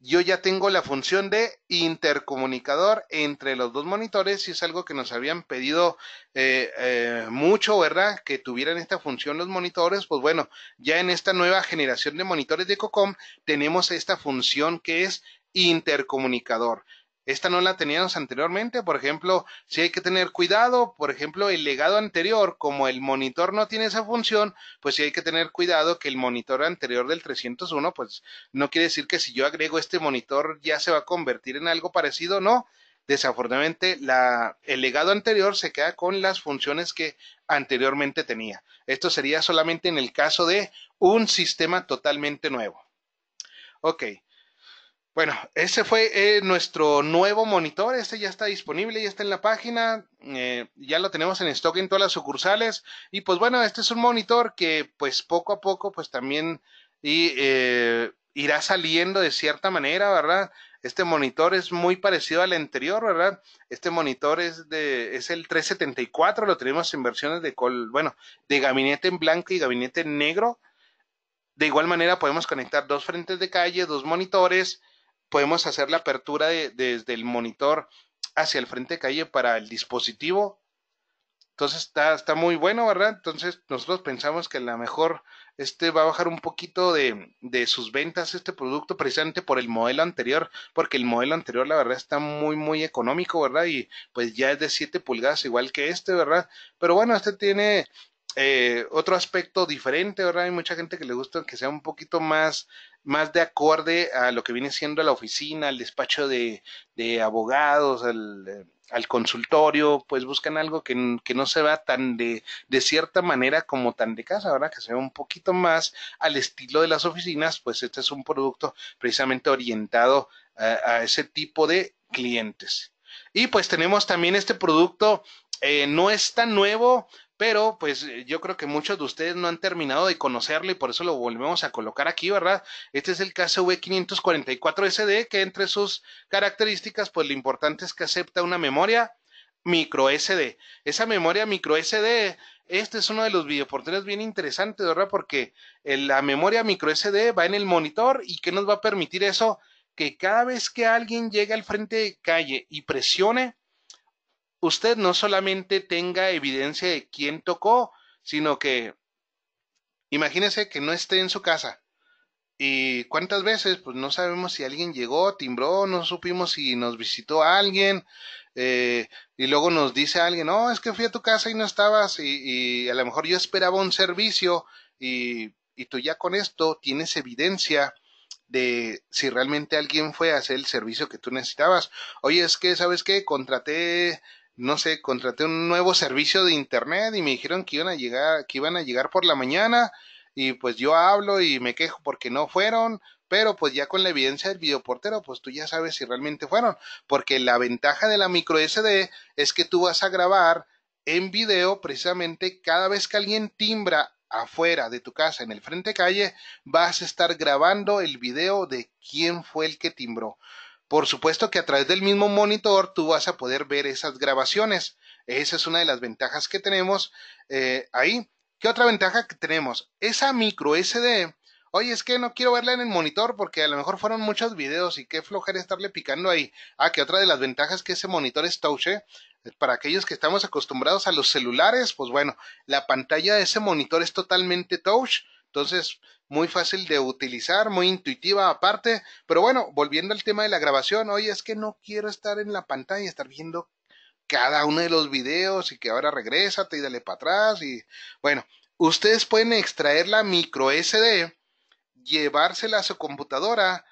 yo ya tengo la función de intercomunicador entre los dos monitores y es algo que nos habían pedido eh, eh, mucho, ¿verdad? Que tuvieran esta función los monitores. Pues bueno, ya en esta nueva generación de monitores de COCOM tenemos esta función que es intercomunicador. Esta no la teníamos anteriormente, por ejemplo, si hay que tener cuidado, por ejemplo, el legado anterior, como el monitor no tiene esa función, pues si hay que tener cuidado que el monitor anterior del 301, pues no quiere decir que si yo agrego este monitor ya se va a convertir en algo parecido, no. Desafortunadamente, el legado anterior se queda con las funciones que anteriormente tenía. Esto sería solamente en el caso de un sistema totalmente nuevo. Ok, bueno, ese fue eh, nuestro nuevo monitor. Este ya está disponible, ya está en la página. Eh, ya lo tenemos en stock en todas las sucursales. Y pues bueno, este es un monitor que pues poco a poco pues también y, eh, irá saliendo de cierta manera, ¿verdad? Este monitor es muy parecido al anterior, ¿verdad? Este monitor es de es el 374, lo tenemos en versiones de col, bueno, de gabinete en blanco y gabinete en negro. De igual manera podemos conectar dos frentes de calle, dos monitores, podemos hacer la apertura desde el monitor hacia el frente de calle para el dispositivo. Entonces está, está muy bueno, ¿verdad? Entonces nosotros pensamos que a lo mejor este va a bajar un poquito de, de sus ventas este producto precisamente por el modelo anterior, porque el modelo anterior la verdad está muy, muy económico, ¿verdad? Y pues ya es de 7 pulgadas igual que este, ¿verdad? Pero bueno, este tiene eh, otro aspecto diferente, ¿verdad? Hay mucha gente que le gusta que sea un poquito más, más de acorde a lo que viene siendo la oficina, al despacho de, de abogados, eh, al, consultorio, pues buscan algo que, que no se va tan de, de, cierta manera como tan de casa, ahora Que sea un poquito más al estilo de las oficinas, pues este es un producto precisamente orientado a, ese tipo de clientes. Y pues tenemos también este producto, eh, no es tan nuevo, pero pues eh, yo creo que muchos de ustedes no han terminado de conocerlo y por eso lo volvemos a colocar aquí, ¿verdad? Este es el KCV544SD que entre sus características pues lo importante es que acepta una memoria micro SD. Esa memoria micro SD, este es uno de los videoporteros bien interesantes, ¿verdad? Porque la memoria micro SD va en el monitor y ¿qué nos va a permitir eso? Que cada vez que alguien llegue al frente de calle y presione usted no solamente tenga evidencia de quién tocó, sino que imagínese que no esté en su casa. ¿Y cuántas veces? Pues no sabemos si alguien llegó, timbró, no supimos si nos visitó alguien, eh, y luego nos dice alguien, no, oh, es que fui a tu casa y no estabas, y, y a lo mejor yo esperaba un servicio, y, y tú ya con esto tienes evidencia de si realmente alguien fue a hacer el servicio que tú necesitabas. Oye, es que, ¿sabes qué? Contraté no sé, contraté un nuevo servicio de internet y me dijeron que iban a llegar, que iban a llegar por la mañana y pues yo hablo y me quejo porque no fueron, pero pues ya con la evidencia del videoportero, pues tú ya sabes si realmente fueron, porque la ventaja de la micro SD es que tú vas a grabar en video precisamente cada vez que alguien timbra afuera de tu casa, en el frente calle, vas a estar grabando el video de quién fue el que timbró. Por supuesto que a través del mismo monitor tú vas a poder ver esas grabaciones. Esa es una de las ventajas que tenemos eh, ahí. ¿Qué otra ventaja que tenemos? Esa micro SD. Oye, es que no quiero verla en el monitor porque a lo mejor fueron muchos videos y qué flojera estarle picando ahí. Ah, que otra de las ventajas que ese monitor es touch. ¿eh? Para aquellos que estamos acostumbrados a los celulares, pues bueno, la pantalla de ese monitor es totalmente touch. Entonces, muy fácil de utilizar, muy intuitiva aparte. Pero bueno, volviendo al tema de la grabación, hoy es que no quiero estar en la pantalla, estar viendo cada uno de los videos y que ahora regresate y dale para atrás y bueno, ustedes pueden extraer la micro SD, llevársela a su computadora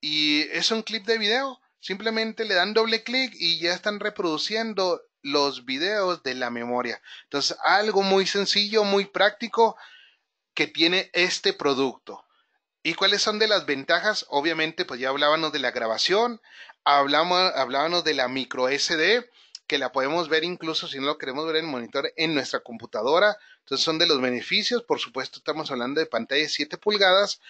y es un clip de video. Simplemente le dan doble clic y ya están reproduciendo los videos de la memoria. Entonces, algo muy sencillo, muy práctico que tiene este producto. ¿Y cuáles son de las ventajas? Obviamente, pues ya hablábamos de la grabación, hablamos, hablábamos de la micro SD, que la podemos ver incluso si no lo queremos ver en el monitor en nuestra computadora. Entonces son de los beneficios. Por supuesto, estamos hablando de de 7 pulgadas.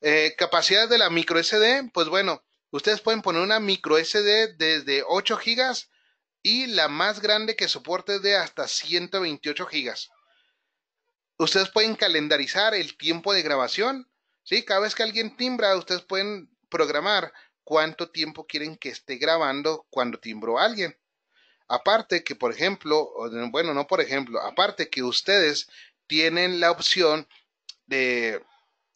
Eh, capacidad de la micro SD, pues bueno, ustedes pueden poner una micro SD desde 8 GB y la más grande que soporte de hasta 128 GB ustedes pueden calendarizar el tiempo de grabación, ¿sí? Cada vez que alguien timbra, ustedes pueden programar cuánto tiempo quieren que esté grabando cuando timbró alguien. Aparte que, por ejemplo, bueno, no por ejemplo, aparte que ustedes tienen la opción de,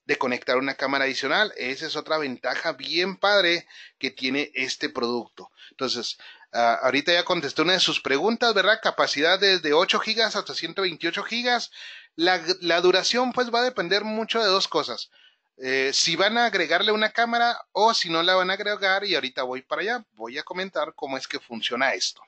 de conectar una cámara adicional. Esa es otra ventaja bien padre que tiene este producto. Entonces, ah, ahorita ya contesté una de sus preguntas, ¿verdad? Capacidad desde 8 GB hasta 128 GB. La, la duración pues va a depender mucho de dos cosas. Eh, si van a agregarle una cámara o si no la van a agregar y ahorita voy para allá, voy a comentar cómo es que funciona esto.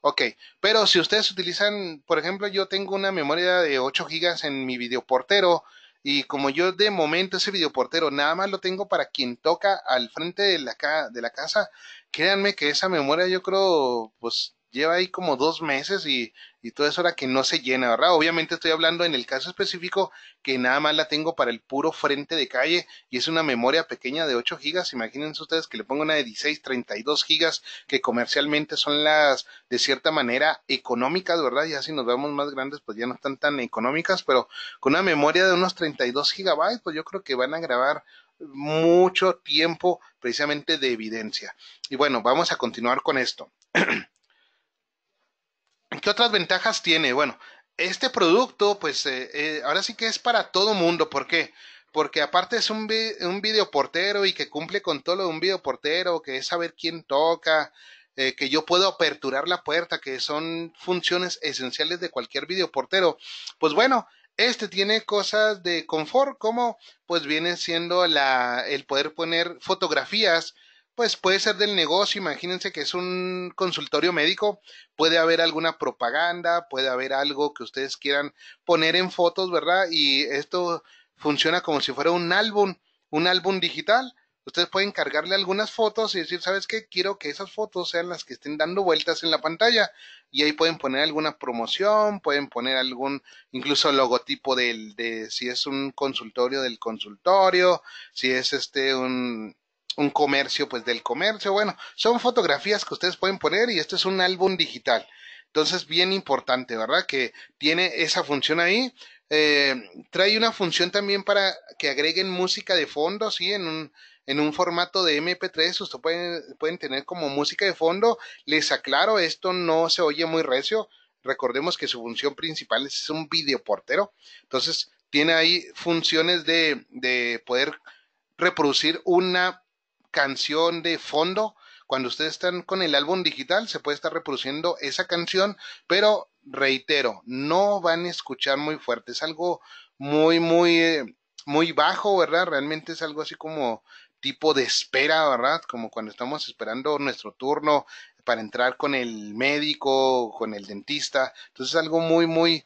Ok, pero si ustedes utilizan, por ejemplo, yo tengo una memoria de 8 GB en mi videoportero y como yo de momento ese videoportero nada más lo tengo para quien toca al frente de la, de la casa, créanme que esa memoria yo creo, pues lleva ahí como dos meses y, y todo eso era que no se llena, ¿verdad? Obviamente estoy hablando en el caso específico que nada más la tengo para el puro frente de calle y es una memoria pequeña de 8 gigas, imagínense ustedes que le pongo una de 16, 32 gigas que comercialmente son las de cierta manera económicas, ¿verdad? Y así nos vemos más grandes pues ya no están tan económicas, pero con una memoria de unos 32 gigabytes pues yo creo que van a grabar mucho tiempo precisamente de evidencia. Y bueno, vamos a continuar con esto. ¿Qué otras ventajas tiene? Bueno, este producto, pues eh, eh, ahora sí que es para todo mundo. ¿Por qué? Porque aparte es un, videoportero y que cumple con todo lo de un videoportero, que es saber quién toca, eh, que yo puedo aperturar la puerta, que son funciones esenciales de cualquier videoportero. Pues bueno, este tiene cosas de confort, como pues viene siendo el poder poner fotografías pues puede ser del negocio, imagínense que es un consultorio médico, puede haber alguna propaganda, puede haber algo que ustedes quieran poner en fotos, ¿verdad? Y esto funciona como si fuera un álbum, un álbum digital. Ustedes pueden cargarle algunas fotos y decir, ¿sabes qué? Quiero que esas fotos sean las que estén dando vueltas en la pantalla. Y ahí pueden poner alguna promoción, pueden poner algún, incluso logotipo del, de si es un consultorio del consultorio, si es este un un comercio, pues del comercio. Bueno, son fotografías que ustedes pueden poner y esto es un álbum digital. Entonces, bien importante, ¿verdad? Que tiene esa función ahí. Eh, trae una función también para que agreguen música de fondo, ¿sí? En un, en un formato de MP3, ustedes pueden, tener como música de fondo. Les aclaro, esto no se oye muy recio. Recordemos que su función principal es un videoportero. Entonces, tiene ahí funciones de poder reproducir una canción de fondo. Cuando ustedes están con el álbum digital, se puede estar reproduciendo esa canción, pero reitero, no van a escuchar muy fuerte. Es algo muy, muy, eh, muy bajo, ¿verdad? Realmente es algo así como tipo de espera, ¿verdad? Como cuando estamos esperando nuestro turno para entrar con el médico, con el dentista. Entonces es algo muy, muy,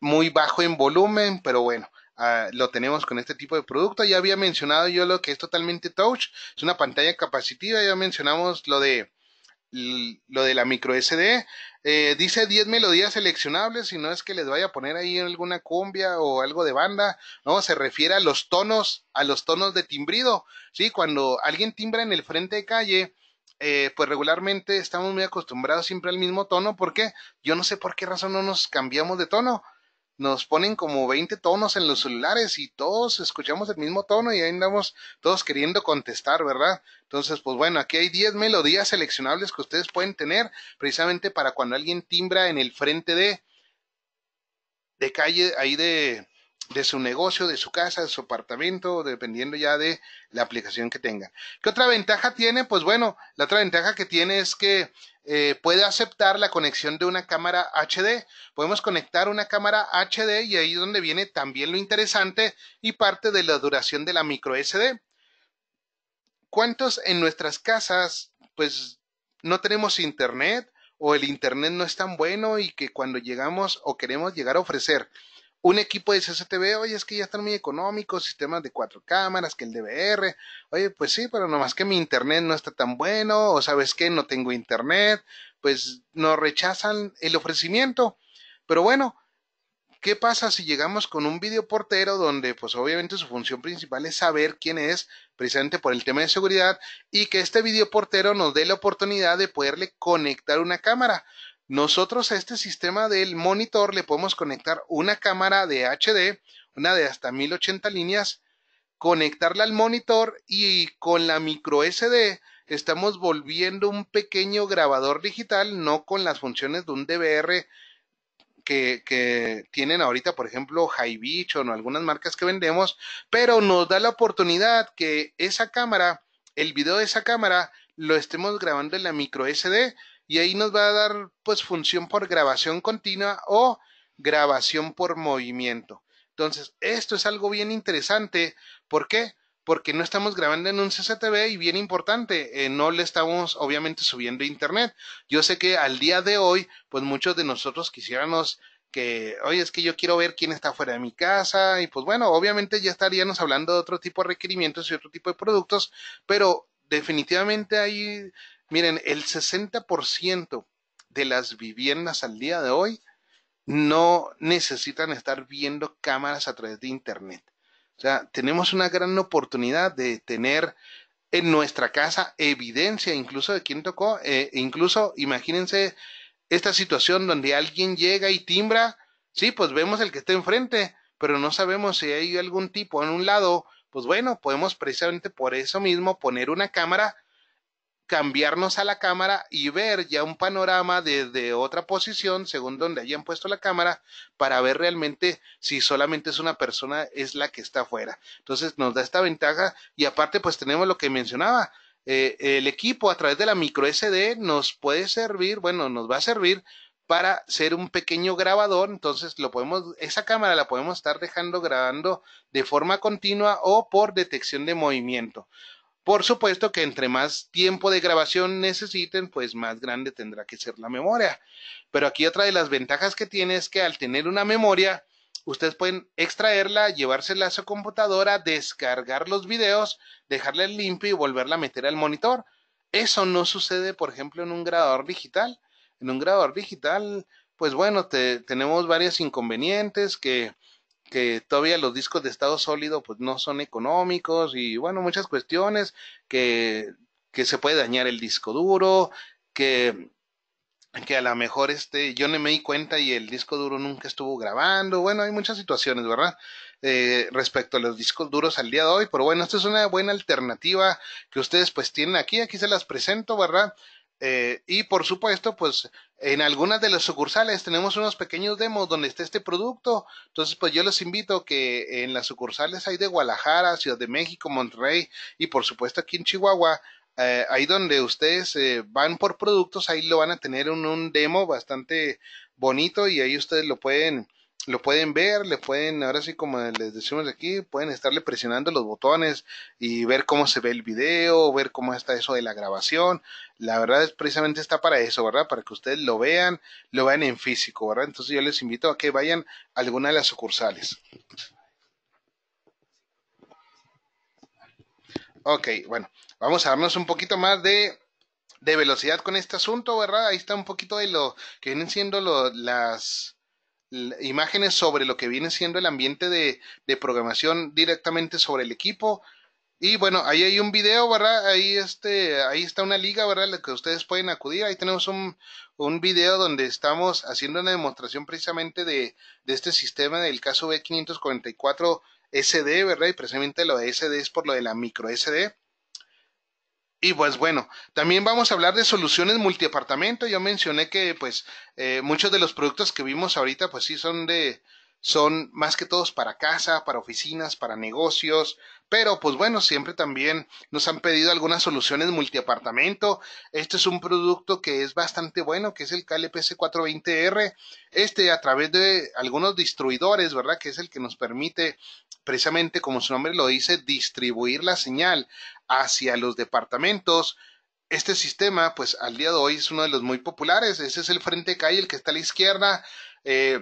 muy bajo en volumen, pero bueno, Ah, lo tenemos con este tipo de producto. Ya había mencionado yo lo que es totalmente touch, es una pantalla capacitiva, ya mencionamos lo de lo de la micro SD. Eh, dice 10 melodías seleccionables, si no es que les vaya a poner ahí alguna cumbia o algo de banda, ¿no? Se refiere a los tonos, a los tonos de timbrido, ¿sí? Cuando alguien timbra en el frente de calle, eh, pues regularmente estamos muy acostumbrados siempre al mismo tono, porque yo no sé por qué razón no nos cambiamos de tono, nos ponen como 20 tonos en los celulares y todos escuchamos el mismo tono y ahí andamos todos queriendo contestar, ¿verdad? Entonces, pues bueno, aquí hay 10 melodías seleccionables que ustedes pueden tener precisamente para cuando alguien timbra en el frente de de calle ahí de de su negocio, de su casa, de su apartamento, dependiendo ya de la aplicación que tenga. ¿Qué otra ventaja tiene? Pues bueno, la otra ventaja que tiene es que eh, puede aceptar la conexión de una cámara HD. Podemos conectar una cámara HD y ahí es donde viene también lo interesante y parte de la duración de la micro SD. ¿Cuántos en nuestras casas pues no tenemos internet o el internet no es tan bueno y que cuando llegamos o queremos llegar a ofrecer un equipo de CCTV, oye, es que ya están muy económicos, sistemas de cuatro cámaras, que el DVR, oye, pues sí, pero nomás que mi internet no está tan bueno, o sabes que no tengo internet, pues nos rechazan el ofrecimiento. Pero bueno, ¿qué pasa si llegamos con un video portero donde pues obviamente su función principal es saber quién es precisamente por el tema de seguridad y que este video portero nos dé la oportunidad de poderle conectar una cámara? Nosotros a este sistema del monitor le podemos conectar una cámara de HD, una de hasta 1080 líneas, conectarla al monitor y con la micro SD estamos volviendo un pequeño grabador digital, no con las funciones de un DVR que, que, tienen ahorita, por ejemplo, High Beach o algunas marcas que vendemos, pero nos da la oportunidad que esa cámara, el video de esa cámara, lo estemos grabando en la micro SD y ahí nos va a dar pues función por grabación continua o grabación por movimiento. Entonces, esto es algo bien interesante. ¿Por qué? Porque no estamos grabando en un CCTV y bien importante, eh, no le estamos obviamente subiendo internet. Yo sé que al día de hoy, pues muchos de nosotros quisiéramos que, oye, es que yo quiero ver quién está fuera de mi casa, y pues bueno, obviamente ya estaríamos hablando de otro tipo de requerimientos y otro tipo de productos, pero definitivamente hay Miren, el 60% de las viviendas al día de hoy no necesitan estar viendo cámaras a través de Internet. O sea, tenemos una gran oportunidad de tener en nuestra casa evidencia incluso de quién tocó. Eh, incluso imagínense esta situación donde alguien llega y timbra. Sí, pues vemos el que está enfrente, pero no sabemos si hay algún tipo en un lado. Pues bueno, podemos precisamente por eso mismo poner una cámara cambiarnos a la cámara y ver ya un panorama desde otra posición, según donde hayan puesto la cámara, para ver realmente si solamente es una persona es la que está afuera. Entonces nos da esta ventaja y aparte pues tenemos lo que mencionaba, eh, el equipo a través de la micro SD nos puede servir, bueno, nos va a servir para ser un pequeño grabador, entonces lo podemos, esa cámara la podemos estar dejando grabando de forma continua o por detección de movimiento. Por supuesto que entre más tiempo de grabación necesiten, pues más grande tendrá que ser la memoria. Pero aquí otra de las ventajas que tiene es que al tener una memoria, ustedes pueden extraerla, llevársela a su computadora, descargar los videos, dejarla limpia y volverla a meter al monitor. Eso no sucede, por ejemplo, en un grabador digital. En un grabador digital, pues bueno, te, tenemos varios inconvenientes que que todavía los discos de estado sólido pues no son económicos y bueno, muchas cuestiones que, que se puede dañar el disco duro, que, que a lo mejor este, yo no me di cuenta y el disco duro nunca estuvo grabando, bueno, hay muchas situaciones, ¿verdad? Eh, respecto a los discos duros al día de hoy, pero bueno, esta es una buena alternativa que ustedes pues tienen aquí, aquí se las presento, ¿verdad? Eh, y por supuesto, pues en algunas de las sucursales tenemos unos pequeños demos donde está este producto. Entonces, pues yo les invito que en las sucursales hay de Guadalajara, Ciudad de México, Monterrey y por supuesto aquí en Chihuahua, eh, ahí donde ustedes eh, van por productos, ahí lo van a tener en un demo bastante bonito y ahí ustedes lo pueden lo pueden ver, le pueden, ahora sí como les decimos aquí, pueden estarle presionando los botones y ver cómo se ve el video, ver cómo está eso de la grabación. La verdad es precisamente está para eso, ¿verdad? Para que ustedes lo vean, lo vean en físico, ¿verdad? Entonces yo les invito a que vayan a alguna de las sucursales. Ok, bueno, vamos a darnos un poquito más de de velocidad con este asunto, ¿verdad? Ahí está un poquito de lo que vienen siendo las imágenes sobre lo que viene siendo el ambiente de, programación directamente sobre el equipo. Y bueno, ahí hay un video, ¿verdad? Ahí, este, ahí está una liga, ¿verdad? La que ustedes pueden acudir. Ahí tenemos un, un video donde estamos haciendo una demostración precisamente de, este sistema del caso B544 SD, ¿verdad? Y precisamente lo de SD es por lo de la micro SD. Y pues bueno, también vamos a hablar de soluciones multiapartamento. Yo mencioné que pues eh, muchos de los productos que vimos ahorita pues sí son de son más que todos para casa, para oficinas, para negocios, pero pues bueno, siempre también nos han pedido algunas soluciones multiapartamento. Este es un producto que es bastante bueno, que es el KLPC 420R. Este a través de algunos distribuidores, ¿verdad? Que es el que nos permite precisamente, como su nombre lo dice, distribuir la señal hacia los departamentos. Este sistema, pues al día de hoy es uno de los muy populares. Ese es el frente de calle, el que está a la izquierda. Eh,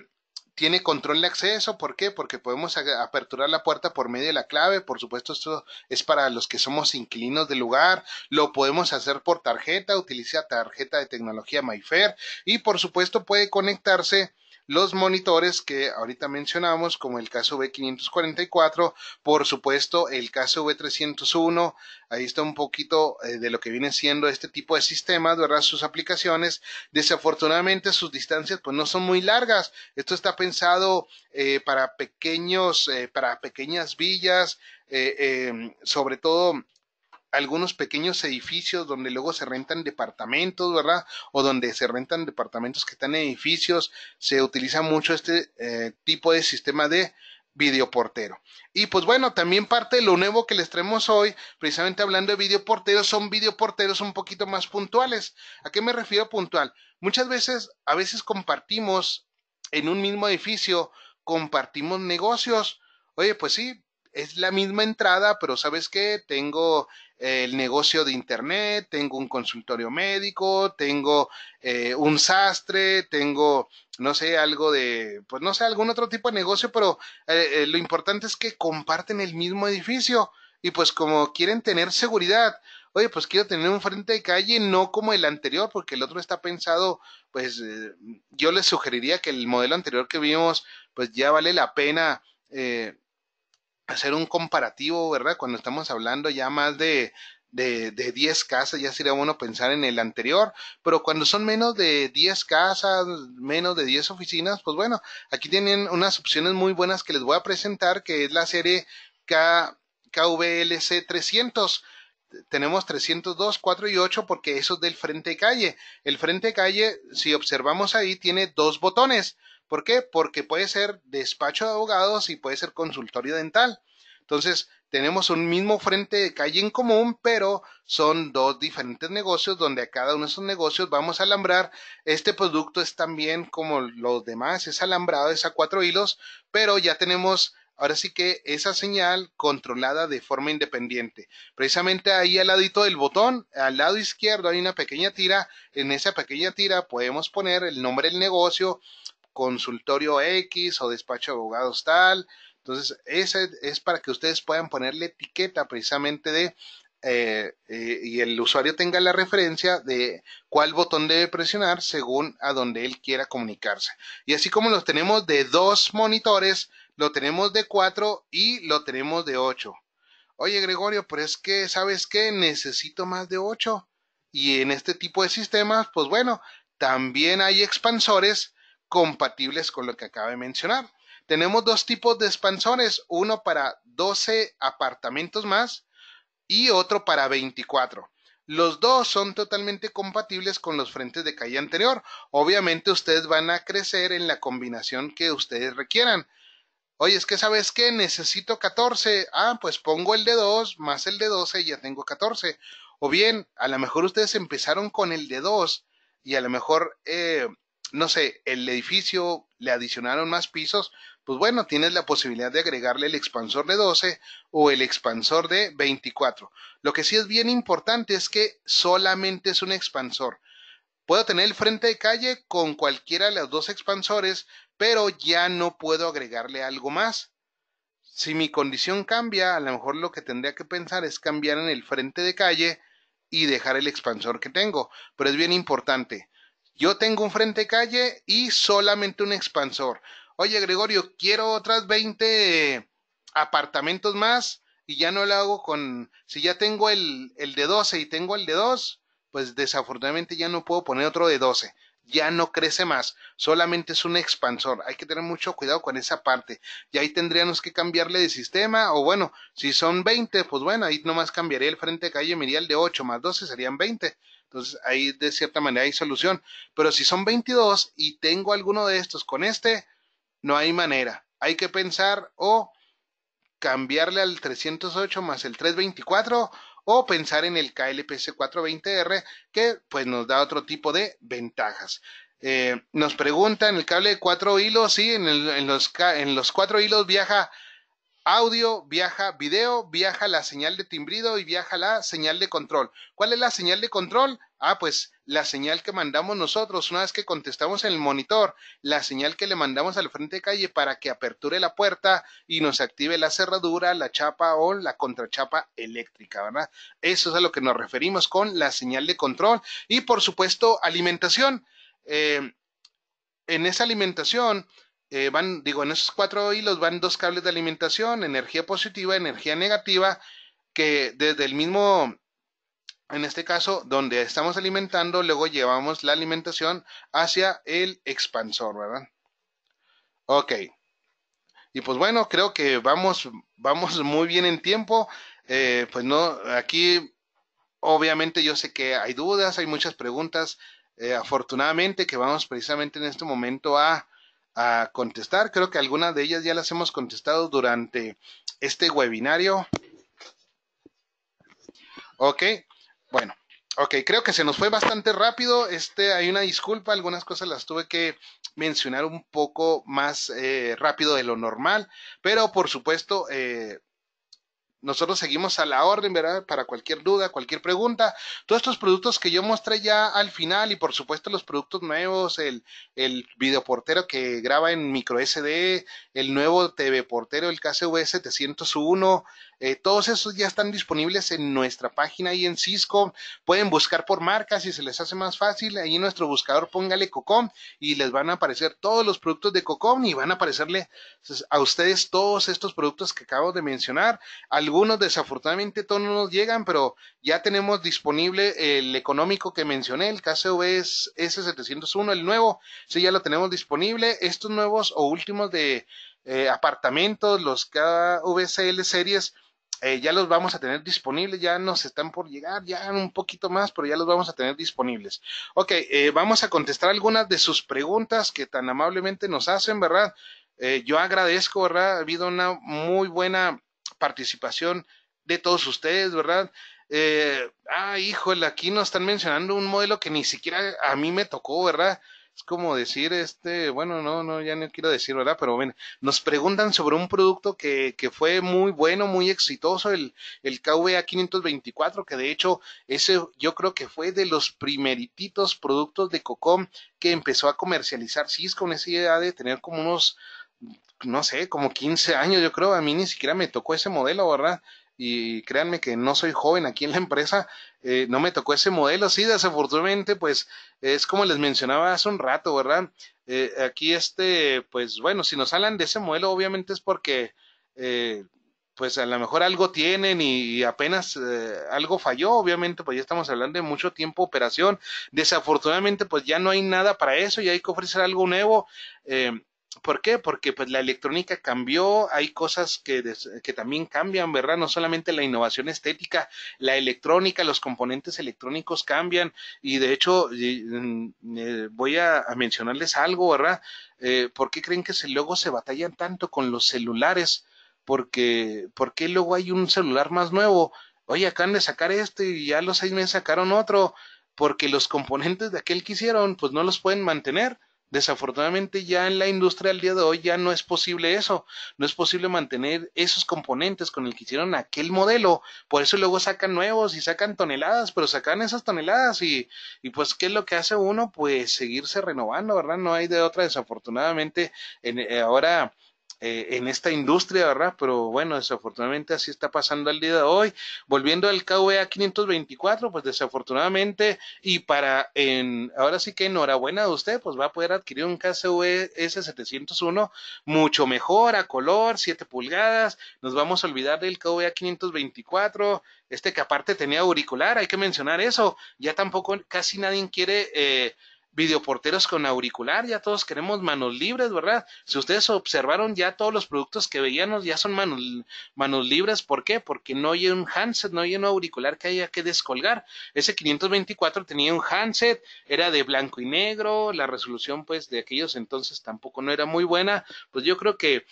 tiene control de acceso, ¿por qué? Porque podemos aperturar la puerta por medio de la clave, por supuesto esto es para los que somos inquilinos del lugar, lo podemos hacer por tarjeta, utiliza tarjeta de tecnología MyFair y por supuesto puede conectarse los monitores que ahorita mencionamos, como el caso v 544 por supuesto el caso v 301 ahí está un poquito eh, de lo que viene siendo este tipo de sistemas, ¿verdad? Sus aplicaciones, desafortunadamente sus distancias pues no son muy largas, esto está pensado eh, para pequeños, eh, para pequeñas villas, em, sobre todo algunos pequeños edificios donde luego se rentan departamentos, ¿verdad? O donde se rentan departamentos que están en edificios, se utiliza mucho este eh, tipo de sistema de videoportero. Y pues bueno, también parte de lo nuevo que les traemos hoy, precisamente hablando de videoporteros, son videoporteros un poquito más puntuales. ¿A qué me refiero puntual? Muchas veces, a veces compartimos en un mismo edificio, compartimos negocios. Oye, pues sí, es la misma entrada, pero sabes qué? tengo el negocio de internet, tengo un consultorio médico, tengo eh, un sastre, tengo, no sé, algo de, pues no sé, algún otro tipo de negocio, pero eh, eh, lo importante es que comparten el mismo edificio y pues como quieren tener seguridad, oye, pues quiero tener un frente de calle, no como el anterior, porque el otro está pensado, pues yo les sugeriría que el modelo anterior que vimos, pues ya vale la pena eh, hacer un comparativo, ¿verdad? Cuando estamos hablando ya más de, de, 10 casas, ya sería bueno pensar en el anterior, pero cuando son menos de 10 casas, menos de 10 oficinas, pues bueno, aquí tienen unas opciones muy buenas que les voy a presentar, que es la serie K, KVLC 300 tenemos 302, 4 y 8 porque eso es del frente calle. El frente calle, si observamos ahí, tiene dos botones. ¿Por qué? Porque puede ser despacho de abogados y puede ser consultorio dental. Entonces, tenemos un mismo frente de calle en común, pero son dos diferentes negocios donde a cada uno de esos negocios vamos a alambrar. Este producto es también como los demás, es alambrado, es a cuatro hilos, pero ya tenemos ahora sí que esa señal controlada de forma independiente. Precisamente ahí al ladito del botón, al lado izquierdo hay una pequeña tira, en esa pequeña tira podemos poner el nombre del negocio, consultorio X o despacho de abogados tal. Entonces, ese es para que ustedes puedan ponerle etiqueta precisamente de eh, eh, y el usuario tenga la referencia de cuál botón debe presionar según a donde él quiera comunicarse. Y así como los tenemos de dos monitores, lo tenemos de cuatro y lo tenemos de ocho. Oye Gregorio, pero es que, ¿sabes qué? Necesito más de ocho. Y en este tipo de sistemas, pues bueno, también hay expansores compatibles con lo que acabo de mencionar. Tenemos dos tipos de expansores, uno para 12 apartamentos más y otro para 24. Los dos son totalmente compatibles con los frentes de calle anterior. Obviamente ustedes van a crecer en la combinación que ustedes requieran. Oye, es que sabes que necesito 14. Ah, pues pongo el de 2 más el de 12 y ya tengo 14. O bien, a lo mejor ustedes empezaron con el de 2 y a lo mejor eh, no sé, el edificio le adicionaron más pisos, pues bueno, tienes la posibilidad de agregarle el expansor de 12 o el expansor de 24. Lo que sí es bien importante es que solamente es un expansor. Puedo tener el frente de calle con cualquiera de los dos expansores, pero ya no puedo agregarle algo más. Si mi condición cambia, a lo mejor lo que tendría que pensar es cambiar en el frente de calle y dejar el expansor que tengo, pero es bien importante yo tengo un frente calle y solamente un expansor. Oye, Gregorio, quiero otras 20 apartamentos más y ya no lo hago con. Si ya tengo el, el de 12 y tengo el de 2, pues desafortunadamente ya no puedo poner otro de 12 ya no crece más, solamente es un expansor. Hay que tener mucho cuidado con esa parte. Y ahí tendríamos que cambiarle de sistema, o bueno, si son 20, pues bueno, ahí nomás cambiaría el frente calle, y el de 8 más 12, serían 20. Entonces ahí de cierta manera hay solución. Pero si son 22 y tengo alguno de estos con este, no hay manera. Hay que pensar o cambiarle al 308 más el 324 o pensar en el KLPS 420R que pues nos da otro tipo de ventajas. Eh, nos preguntan, el cable de cuatro hilos, sí, en, los, en los cuatro hilos viaja audio, viaja video, viaja la señal de timbrido y viaja la señal de control. ¿Cuál es la señal de control? Ah, pues la señal que mandamos nosotros una vez que contestamos en el monitor, la señal que le mandamos al frente de calle para que aperture la puerta y nos active la cerradura, la chapa o la contrachapa eléctrica, ¿verdad? Eso es a lo que nos referimos con la señal de control y por supuesto alimentación. Eh, en esa alimentación, eh, van, digo, en esos cuatro hilos van dos cables de alimentación, energía positiva, energía negativa, que desde el mismo, en este caso, donde estamos alimentando, luego llevamos la alimentación hacia el expansor, ¿verdad? Ok. Y pues bueno, creo que vamos, vamos muy bien en tiempo. Eh, pues no, aquí obviamente yo sé que hay dudas, hay muchas preguntas. Eh, afortunadamente que vamos precisamente en este momento a a contestar. Creo que algunas de ellas ya las hemos contestado durante este webinario. Ok, bueno, ok, creo que se nos fue bastante rápido. Este, hay una disculpa, algunas cosas las tuve que mencionar un poco más eh, rápido de lo normal, pero por supuesto, eh, nosotros seguimos a la orden, ¿verdad? Para cualquier duda, cualquier pregunta. Todos estos productos que yo mostré ya al final y por supuesto los productos nuevos, el, el videoportero que graba en micro SD, el nuevo TV portero, el KCV 701, eh, todos esos ya están disponibles en nuestra página y en Cisco. Pueden buscar por marcas y se les hace más fácil. Ahí en nuestro buscador póngale Cocom y les van a aparecer todos los productos de Cocom y van a aparecerle a ustedes todos estos productos que acabo de mencionar. Algunos desafortunadamente todos no nos llegan, pero ya tenemos disponible el económico que mencioné, el kcvs S701, el nuevo. Sí, ya lo tenemos disponible. Estos nuevos o últimos de eh, apartamentos, los KVCL series eh, ya los vamos a tener disponibles, ya nos están por llegar, ya un poquito más, pero ya los vamos a tener disponibles. Ok, eh, vamos a contestar algunas de sus preguntas que tan amablemente nos hacen, ¿verdad? Eh, yo agradezco, ¿verdad? Ha habido una muy buena participación de todos ustedes, ¿verdad? ah, híjole, aquí nos están mencionando un modelo que ni siquiera a mí me tocó, ¿verdad? es como decir, este, bueno, no, no, ya no quiero decir, ¿verdad? Pero ven, nos preguntan sobre un producto que, que fue muy bueno, muy exitoso, el, el KVA 524, que de hecho, ese yo creo que fue de los primerititos productos de Cocom que empezó a comercializar Cisco con esa idea de tener como unos no sé, como 15 años, yo creo, a mí ni siquiera me tocó ese modelo, ¿verdad? y créanme que no soy joven aquí en la empresa, eh, no me tocó ese modelo, sí, desafortunadamente, pues es como les mencionaba hace un rato, ¿verdad? Eh, aquí este, pues bueno, si nos hablan de ese modelo, obviamente es porque, eh, pues a lo mejor algo tienen y, y apenas algo falló, obviamente, pues ya estamos hablando de mucho tiempo operación, desafortunadamente, pues ya no hay nada para eso y hay que ofrecer algo nuevo. ¿Por qué? Porque pues la electrónica cambió, hay cosas que, que, también cambian, ¿verdad? No solamente la innovación estética, la electrónica, los componentes electrónicos cambian y de hecho eh, voy a, mencionarles algo, ¿verdad? Eh, ¿Por qué creen que luego se batallan tanto con los celulares? Porque, ¿Por qué luego hay un celular más nuevo? Oye, acaban de sacar este y ya los seis meses sacaron otro, porque los componentes de aquel que hicieron pues no los pueden mantener Desafortunadamente ya en la industria al día de hoy ya no es posible eso, no es posible mantener esos componentes con el que hicieron aquel modelo, por eso luego sacan nuevos y sacan toneladas, pero sacan esas toneladas y, y pues qué es lo que hace uno, pues seguirse renovando, ¿verdad? No hay de otra desafortunadamente en, eh, ahora eh, en esta industria, ¿verdad? Pero bueno, desafortunadamente así está pasando al día de hoy. Volviendo al KVA 524, pues desafortunadamente, y para, en, ahora sí que enhorabuena de usted, pues va a poder adquirir un KCVS 701 mucho mejor, a color, 7 pulgadas. Nos vamos a olvidar del KVA 524, este que aparte tenía auricular, hay que mencionar eso. Ya tampoco casi nadie quiere... Eh, videoporteros con auricular, ya todos queremos manos libres, ¿verdad? Si ustedes observaron ya todos los productos que veíamos ya son manos, libres, ¿por qué? Porque no hay un handset, no hay un auricular que haya que descolgar. Ese 524 tenía un handset, era de blanco y negro, la resolución pues de aquellos entonces tampoco no era muy buena, pues yo creo que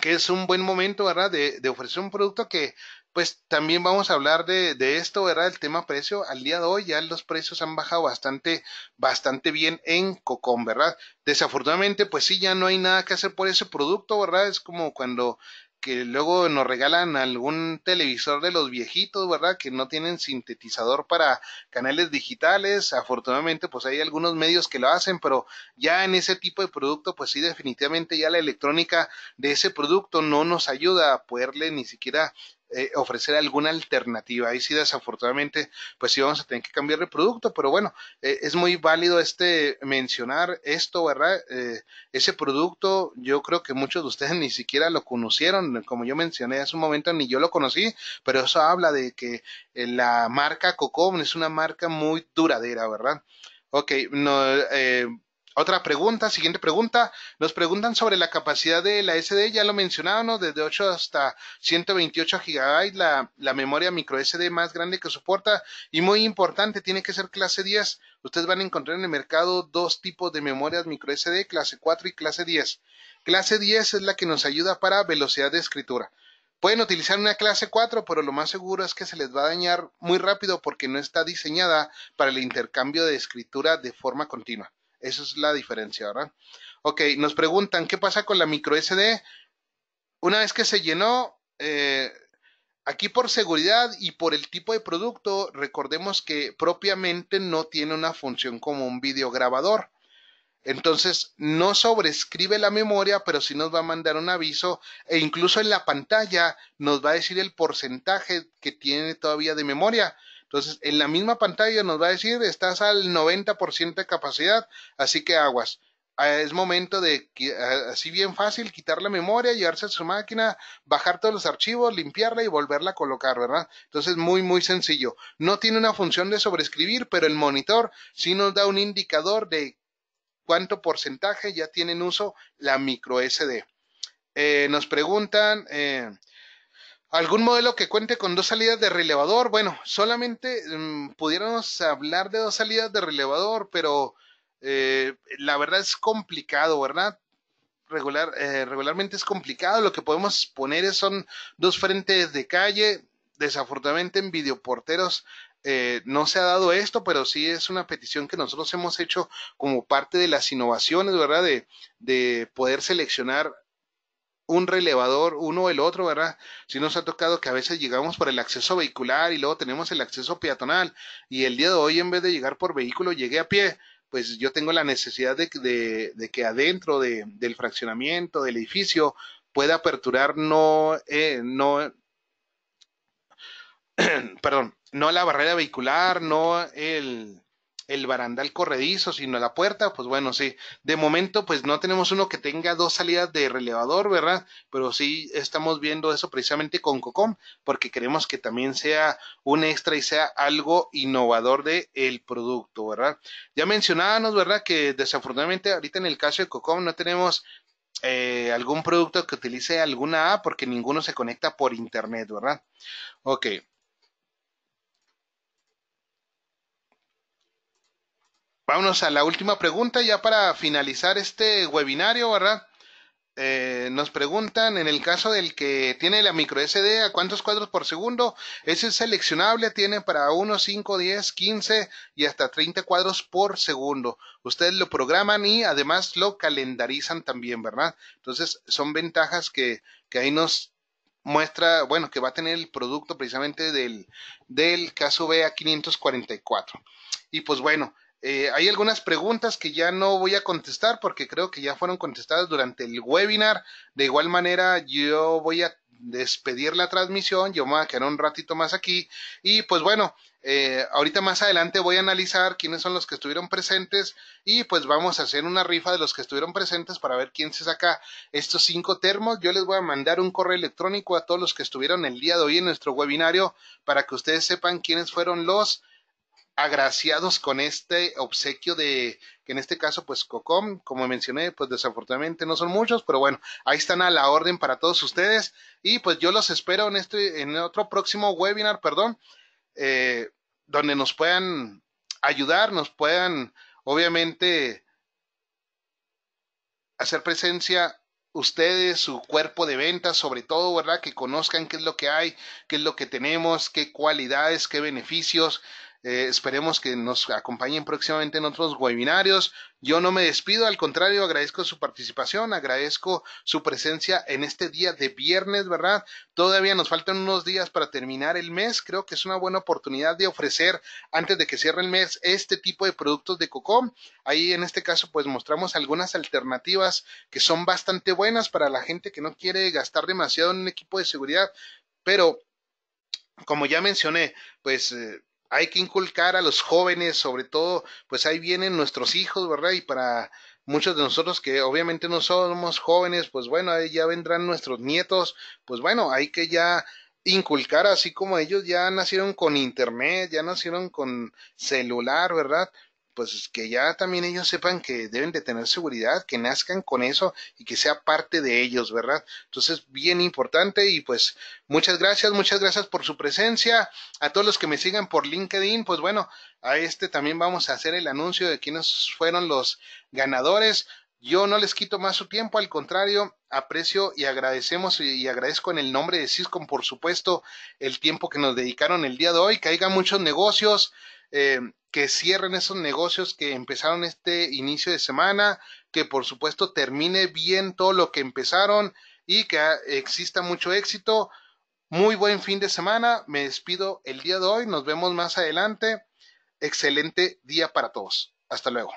que es un buen momento, ¿verdad? de, ofrecer un producto que pues también vamos a hablar de, esto, ¿verdad? El tema precio, al día de hoy ya los precios han bajado bastante, bastante bien en cocón ¿verdad? Desafortunadamente, pues sí, ya no hay nada que hacer por ese producto, ¿verdad? Es como cuando que luego nos regalan algún televisor de los viejitos, ¿verdad? Que no tienen sintetizador para canales digitales. Afortunadamente, pues hay algunos medios que lo hacen, pero ya en ese tipo de producto, pues sí, definitivamente ya la electrónica de ese producto no nos ayuda a poderle ni siquiera eh, ofrecer alguna alternativa. Ahí sí, desafortunadamente, pues sí vamos a tener que cambiar de producto, pero bueno, eh, es muy válido este mencionar esto, ¿verdad? Eh, ese producto, yo creo que muchos de ustedes ni siquiera lo conocieron, como yo mencioné hace un momento, ni yo lo conocí, pero eso habla de que la marca Cocom es una marca muy duradera, ¿verdad? Ok, no, otra pregunta, siguiente pregunta. Nos preguntan sobre la capacidad de la SD, ya lo mencionábamos, desde 8 hasta 128 GB, la, la, memoria micro SD más grande que soporta. Y muy importante, tiene que ser clase 10. Ustedes van a encontrar en el mercado dos tipos de memorias micro SD, clase 4 y clase 10. Clase 10 es la que nos ayuda para velocidad de escritura. Pueden utilizar una clase 4, pero lo más seguro es que se les va a dañar muy rápido porque no está diseñada para el intercambio de escritura de forma continua. Esa es la diferencia, ¿verdad? Ok, nos preguntan, ¿qué pasa con la micro SD? Una vez que se llenó, eh, aquí por seguridad y por el tipo de producto, recordemos que propiamente no tiene una función como un grabador Entonces, no sobrescribe la memoria, pero sí nos va a mandar un aviso e incluso en la pantalla nos va a decir el porcentaje que tiene todavía de memoria. Entonces, en la misma pantalla nos va a decir, estás al 90% de capacidad, así que aguas. Ah, es momento de, ah, así bien fácil, quitar la memoria, llevarse a su máquina, bajar todos los archivos, limpiarla y volverla a colocar, ¿verdad? Entonces, muy, muy sencillo. No tiene una función de sobrescribir, pero el monitor sí nos da un indicador de cuánto porcentaje ya tiene en uso la micro SD. Eh, nos preguntan, eh, ¿Algún modelo que cuente con dos salidas de relevador? Bueno, solamente mm, pudiéramos hablar de dos salidas de relevador, pero eh, la verdad es complicado, ¿verdad? Regular, eh, regularmente es complicado. Lo que podemos poner son dos frentes de calle. Desafortunadamente en videoporteros eh, no se ha dado esto, pero sí es una petición que nosotros hemos hecho como parte de las innovaciones, ¿verdad? De, de poder seleccionar un relevador, uno o el otro, ¿verdad? Si nos ha tocado que a veces llegamos por el acceso vehicular y luego tenemos el acceso peatonal y el día de hoy en vez de llegar por vehículo llegué a pie, pues yo tengo la necesidad de, de, de que adentro de, del fraccionamiento, del edificio, pueda aperturar no, eh, no, perdón, no la barrera vehicular, no el el barandal corredizo, sino la puerta, pues bueno, sí. De momento, pues no tenemos uno que tenga dos salidas de relevador, ¿verdad? Pero sí estamos viendo eso precisamente con COCOM, porque queremos que también sea un extra y sea algo innovador del producto, ¿verdad? Ya mencionábamos, ¿verdad? Que desafortunadamente ahorita en el caso de COCOM no tenemos eh, algún producto que utilice alguna A porque ninguno se conecta por internet, ¿verdad? Ok. Vámonos a la última pregunta ya para finalizar este webinario, ¿verdad? Eh, nos preguntan en el caso del que tiene la micro SD a cuántos cuadros por segundo, ese es seleccionable, tiene para 1, 5, 10, 15 y hasta 30 cuadros por segundo. Ustedes lo programan y además lo calendarizan también, ¿verdad? Entonces son ventajas que, que ahí nos muestra, bueno, que va a tener el producto precisamente del, del caso BA544. Y pues bueno, eh, hay algunas preguntas que ya no voy a contestar porque creo que ya fueron contestadas durante el webinar. De igual manera, yo voy a despedir la transmisión, yo me voy a quedar un ratito más aquí y pues bueno, eh, ahorita más adelante voy a analizar quiénes son los que estuvieron presentes y pues vamos a hacer una rifa de los que estuvieron presentes para ver quién se saca estos cinco termos. Yo les voy a mandar un correo electrónico a todos los que estuvieron el día de hoy en nuestro webinario para que ustedes sepan quiénes fueron los agraciados con este obsequio de, que en este caso, pues COCOM, como mencioné, pues desafortunadamente no son muchos, pero bueno, ahí están a la orden para todos ustedes. Y pues yo los espero en este, en otro próximo webinar, perdón, eh, donde nos puedan ayudar, nos puedan, obviamente, hacer presencia ustedes, su cuerpo de ventas, sobre todo, ¿verdad? Que conozcan qué es lo que hay, qué es lo que tenemos, qué cualidades, qué beneficios, eh, esperemos que nos acompañen próximamente en otros webinarios. Yo no me despido, al contrario, agradezco su participación, agradezco su presencia en este día de viernes, ¿verdad? Todavía nos faltan unos días para terminar el mes. Creo que es una buena oportunidad de ofrecer, antes de que cierre el mes, este tipo de productos de Cocom. Ahí en este caso, pues mostramos algunas alternativas que son bastante buenas para la gente que no quiere gastar demasiado en un equipo de seguridad, pero como ya mencioné, pues eh, hay que inculcar a los jóvenes, sobre todo, pues ahí vienen nuestros hijos, ¿verdad? Y para muchos de nosotros que obviamente no somos jóvenes, pues bueno, ahí ya vendrán nuestros nietos, pues bueno, hay que ya inculcar, así como ellos ya nacieron con internet, ya nacieron con celular, ¿verdad? pues que ya también ellos sepan que deben de tener seguridad, que nazcan con eso y que sea parte de ellos, ¿verdad? Entonces, bien importante y pues muchas gracias, muchas gracias por su presencia. A todos los que me sigan por LinkedIn, pues bueno, a este también vamos a hacer el anuncio de quiénes fueron los ganadores. Yo no les quito más su tiempo, al contrario, aprecio y agradecemos y agradezco en el nombre de Cisco, por supuesto, el tiempo que nos dedicaron el día de hoy. Que haya muchos negocios. Eh, que cierren esos negocios que empezaron este inicio de semana, que por supuesto termine bien todo lo que empezaron y que ah, exista mucho éxito. Muy buen fin de semana, me despido el día de hoy, nos vemos más adelante. Excelente día para todos. Hasta luego.